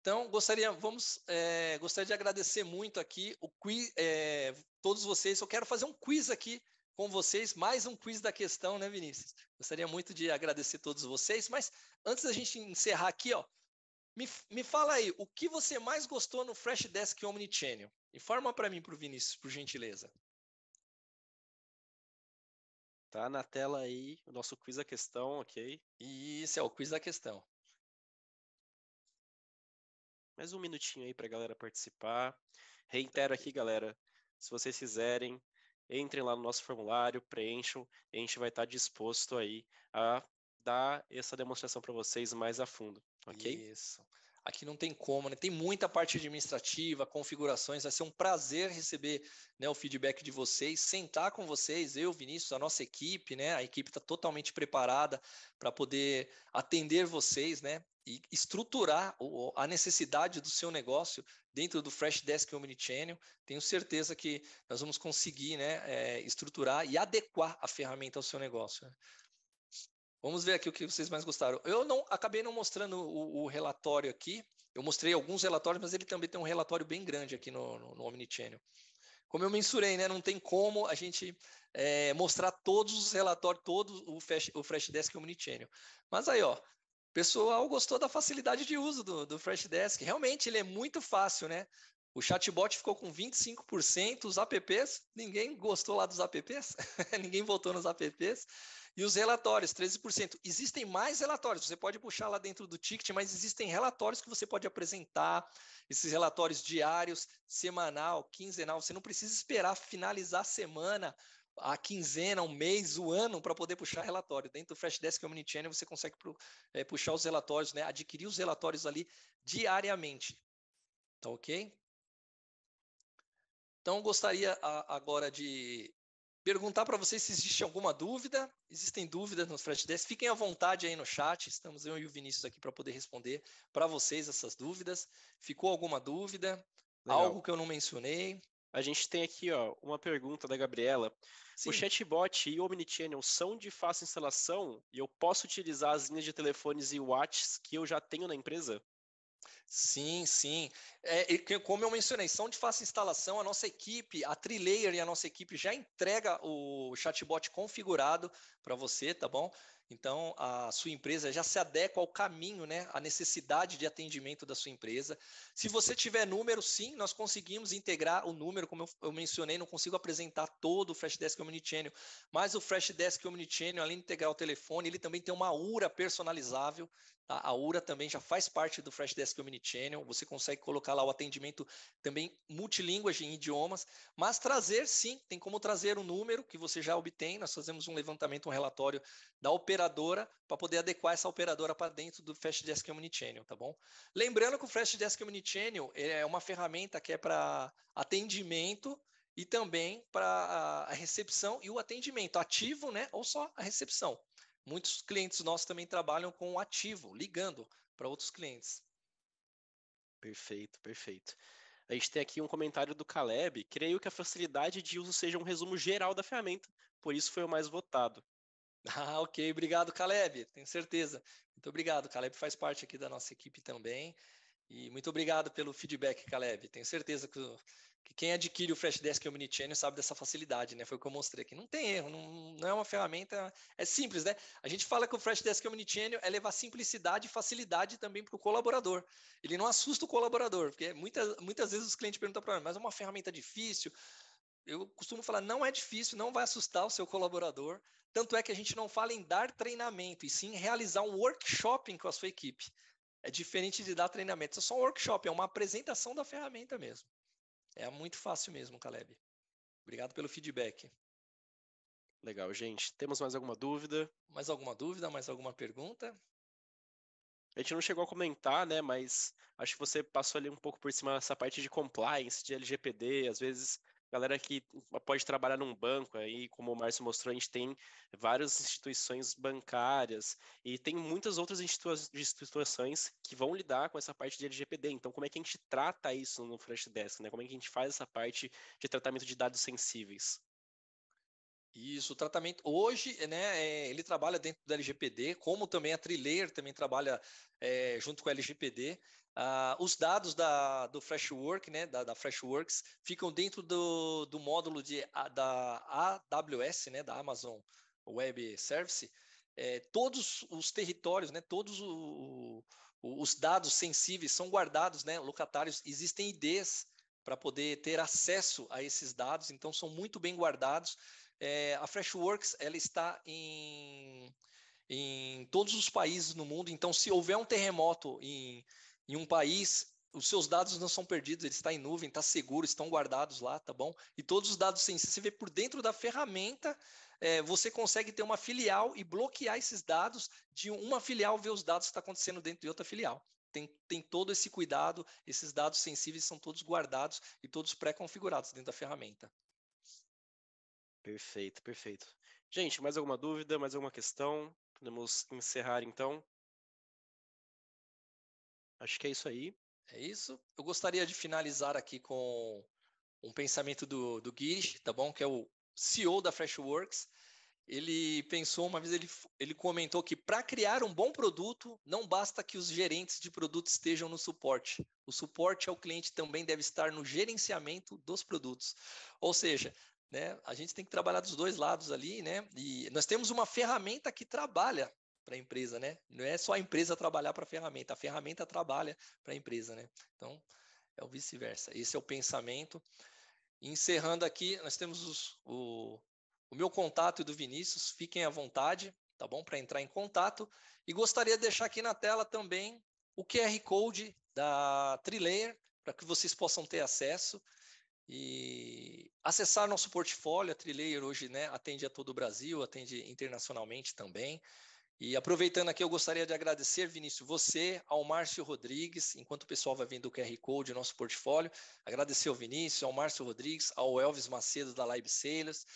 Então, gostaria, vamos, é, gostaria de agradecer muito aqui o quiz, é, eh, todos vocês. Eu quero fazer um quiz aqui com vocês, mais um quiz da questão, né, Vinícius? Gostaria muito de agradecer todos vocês, mas antes da gente encerrar aqui, ó, me, me fala aí, o que você mais gostou no Freshdesk Omnichannel? Informa para mim, para o Vinícius, por gentileza. Tá na tela aí o nosso quiz da questão, ok? E isso é o quiz da questão.
Mais um minutinho aí para a galera participar. Reitero aqui, galera, se vocês quiserem, entrem lá no nosso formulário, preencham, a gente vai estar tá disposto aí a dar essa demonstração
para vocês mais a fundo, ok? Isso. Aqui não tem como, né? Tem muita parte administrativa, configurações. Vai ser um prazer receber né, o feedback de vocês, sentar com vocês, eu, Vinícius, a nossa equipe, né? A equipe está totalmente preparada para poder atender vocês, né? E estruturar a necessidade do seu negócio dentro do Freshdesk Omnichannel. Tenho certeza que nós vamos conseguir né, é, estruturar e adequar a ferramenta ao seu negócio. Né? Vamos ver aqui o que vocês mais gostaram. Eu não acabei não mostrando o, o relatório aqui. Eu mostrei alguns relatórios, mas ele também tem um relatório bem grande aqui no, no, no Omnichannel. Como eu mensurei, né? Não tem como a gente é, mostrar todos os relatórios, todo o, Fresh, o Freshdesk Omnichannel. Mas aí, ó, pessoal gostou da facilidade de uso do, do Freshdesk. Realmente, ele é muito fácil, né? O chatbot ficou com 25%, os apps, ninguém gostou lá dos apps, ninguém votou nos apps. E os relatórios, 13%. Existem mais relatórios, você pode puxar lá dentro do ticket, mas existem relatórios que você pode apresentar, esses relatórios diários, semanal, quinzenal. Você não precisa esperar finalizar a semana, a quinzena, um mês, o um ano para poder puxar relatório. Dentro do Freshdesk Omnichannel você consegue eh, puxar os relatórios, né? adquirir os relatórios ali diariamente. Tá ok? Então, gostaria agora de perguntar para vocês se existe alguma dúvida. Existem dúvidas no Flash 10? Fiquem à vontade aí no chat. Estamos eu e o Vinícius aqui para poder responder para vocês essas dúvidas. Ficou alguma dúvida? Legal. Algo que eu não mencionei? A gente tem aqui ó, uma pergunta da Gabriela. Sim. O
chatbot e o Omnichannel são de fácil instalação e eu posso utilizar as linhas de telefones
e watts que eu já tenho na empresa? Sim, sim. É, e, como eu mencionei, são de fácil instalação. A nossa equipe, a Trilayer e a nossa equipe já entrega o chatbot configurado para você, tá bom? Então, a sua empresa já se adequa ao caminho, né? A necessidade de atendimento da sua empresa. Se você tiver número, sim, nós conseguimos integrar o número, como eu, eu mencionei, não consigo apresentar todo o Freshdesk Omnichannel, mas o Freshdesk Omnichannel, além de integrar o telefone, ele também tem uma URA personalizável. Tá? A URA também já faz parte do Freshdesk Channel. você consegue colocar lá o atendimento também multilínguas em idiomas, mas trazer sim, tem como trazer o um número que você já obtém, nós fazemos um levantamento, um relatório da operadora para poder adequar essa operadora para dentro do Freshdesk Channel, tá bom? Lembrando que o Freshdesk Channel é uma ferramenta que é para atendimento, e também para a recepção e o atendimento ativo, né, ou só a recepção. Muitos clientes nossos também trabalham com o ativo, ligando para outros clientes.
Perfeito, perfeito. A gente tem aqui um comentário do Caleb. Creio que a facilidade de uso seja um resumo geral da ferramenta,
por isso foi o mais votado. Ah, ok. Obrigado, Caleb. Tenho certeza. Muito obrigado. Caleb faz parte aqui da nossa equipe também. E muito obrigado pelo feedback, Caleb. Tenho certeza que, que quem adquire o Freshdesk Omnichannel sabe dessa facilidade, né? Foi o que eu mostrei aqui. Não tem erro, não, não é uma ferramenta. É simples, né? A gente fala que o Freshdesk Omnichannel é levar simplicidade e facilidade também para o colaborador. Ele não assusta o colaborador, porque muitas, muitas vezes os clientes perguntam para mim, mas é uma ferramenta difícil? eu costumo falar, não é difícil, não vai assustar o seu colaborador. Tanto é que a gente não fala em dar treinamento, e sim realizar um workshop com a sua equipe. É diferente de dar treinamento, é só um workshop, é uma apresentação da ferramenta mesmo. É muito fácil mesmo, Caleb. Obrigado pelo feedback. Legal, gente. Temos mais alguma dúvida? Mais alguma dúvida? Mais alguma pergunta?
A gente não chegou a comentar, né? Mas acho que você passou ali um pouco por cima dessa parte de compliance, de LGPD. Às vezes galera que pode trabalhar num banco aí, como o Márcio mostrou, a gente tem várias instituições bancárias e tem muitas outras instituições que vão lidar com essa parte de LGPD. Então, como é que a gente trata isso no
Freshdesk, né? Como é que a gente faz essa parte de tratamento de dados sensíveis? Isso, o tratamento hoje, né, é, ele trabalha dentro do LGPD, como também a Trilayer também trabalha é, junto com o LGPD, Uh, os dados da, do Freshwork, né, da, da, Freshworks, ficam dentro do, do módulo de, da AWS, né, da Amazon Web Service. É, todos os territórios, né, todos o, o, os dados sensíveis são guardados, né, locatários, existem IDs para poder ter acesso a esses dados, então são muito bem guardados. É, a Freshworks ela está em, em todos os países no mundo, então se houver um terremoto em em um país, os seus dados não são perdidos, ele está em nuvem, está seguro, estão guardados lá, tá bom? E todos os dados sensíveis, você vê por dentro da ferramenta, é, você consegue ter uma filial e bloquear esses dados de uma filial ver os dados que está acontecendo dentro de outra filial. Tem, tem todo esse cuidado, esses dados sensíveis são todos guardados e todos pré-configurados dentro da ferramenta.
Perfeito, perfeito. Gente, mais alguma dúvida, mais alguma questão? Podemos encerrar então.
Acho que é isso aí. É isso. Eu gostaria de finalizar aqui com um pensamento do, do Girish, tá bom? Que é o CEO da Freshworks. Ele pensou, uma vez ele, ele comentou que para criar um bom produto, não basta que os gerentes de produto estejam no suporte. O suporte ao cliente também deve estar no gerenciamento dos produtos. Ou seja, né, a gente tem que trabalhar dos dois lados ali, né? E nós temos uma ferramenta que trabalha para a empresa, né? Não é só a empresa trabalhar para a ferramenta, a ferramenta trabalha para a empresa, né? Então, é o vice-versa. Esse é o pensamento. E encerrando aqui, nós temos os, o, o meu contato e do Vinícius, fiquem à vontade, tá bom? Para entrar em contato. E gostaria de deixar aqui na tela também o QR Code da Trilayer, para que vocês possam ter acesso e acessar nosso portfólio. A Trilayer hoje né, atende a todo o Brasil, atende internacionalmente também. E aproveitando aqui, eu gostaria de agradecer, Vinícius, você, ao Márcio Rodrigues, enquanto o pessoal vai vendo o QR Code, nosso portfólio, agradecer ao Vinícius, ao Márcio Rodrigues, ao Elvis Macedo da Live Sailors.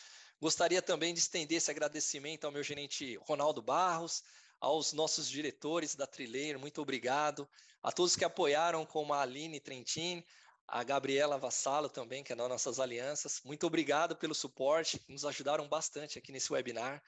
Gostaria também de estender esse agradecimento ao meu gerente Ronaldo Barros, aos nossos diretores da Trileiro, muito obrigado, a todos que apoiaram, como a Aline Trentin, a Gabriela Vassalo também, que é das nossas alianças. Muito obrigado pelo suporte, nos ajudaram bastante aqui nesse webinar.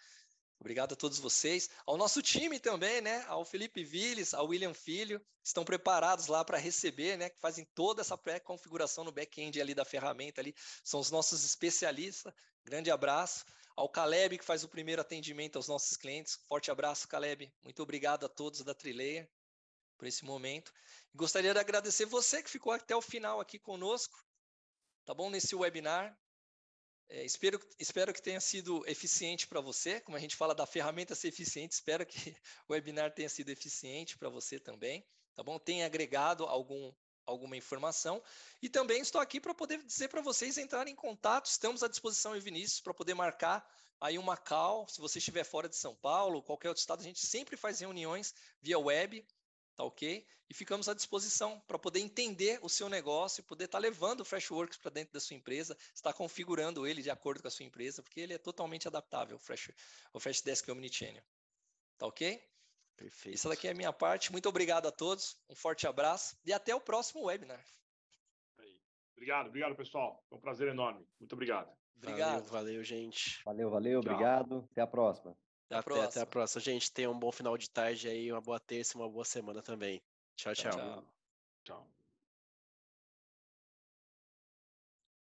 Obrigado a todos vocês, ao nosso time também, né? Ao Felipe Villes, ao William Filho, estão preparados lá para receber, né? Que fazem toda essa pré-configuração no back-end ali da ferramenta ali, são os nossos especialistas. Grande abraço ao Caleb que faz o primeiro atendimento aos nossos clientes. Forte abraço, Caleb. Muito obrigado a todos da Trileia por esse momento. Gostaria de agradecer você que ficou até o final aqui conosco, tá bom? Nesse webinar. É, espero, espero que tenha sido eficiente para você. Como a gente fala da ferramenta ser eficiente, espero que o webinar tenha sido eficiente para você também. Tá bom? Tenha agregado algum, alguma informação. E também estou aqui para poder dizer para vocês entrarem em contato. Estamos à disposição, eu Vinícius, para poder marcar aí uma call. Se você estiver fora de São Paulo, qualquer outro estado, a gente sempre faz reuniões via web tá ok? E ficamos à disposição para poder entender o seu negócio, poder estar tá levando o Freshworks para dentro da sua empresa, estar configurando ele de acordo com a sua empresa, porque ele é totalmente adaptável, o, Fresh, o Freshdesk Omnichannel. Tá ok? Perfeito. Isso daqui é a minha parte. Muito obrigado a todos, um forte abraço e até o próximo webinar.
Obrigado, obrigado, pessoal. Foi é um prazer enorme. Muito obrigado.
Obrigado. Valeu, valeu gente. Valeu, valeu, Tchau. obrigado.
Até a próxima.
Até, próxima. até
a próxima. Gente, tenha um bom final de tarde aí, uma boa terça
e uma boa semana também. tchau. Tchau. tchau. tchau.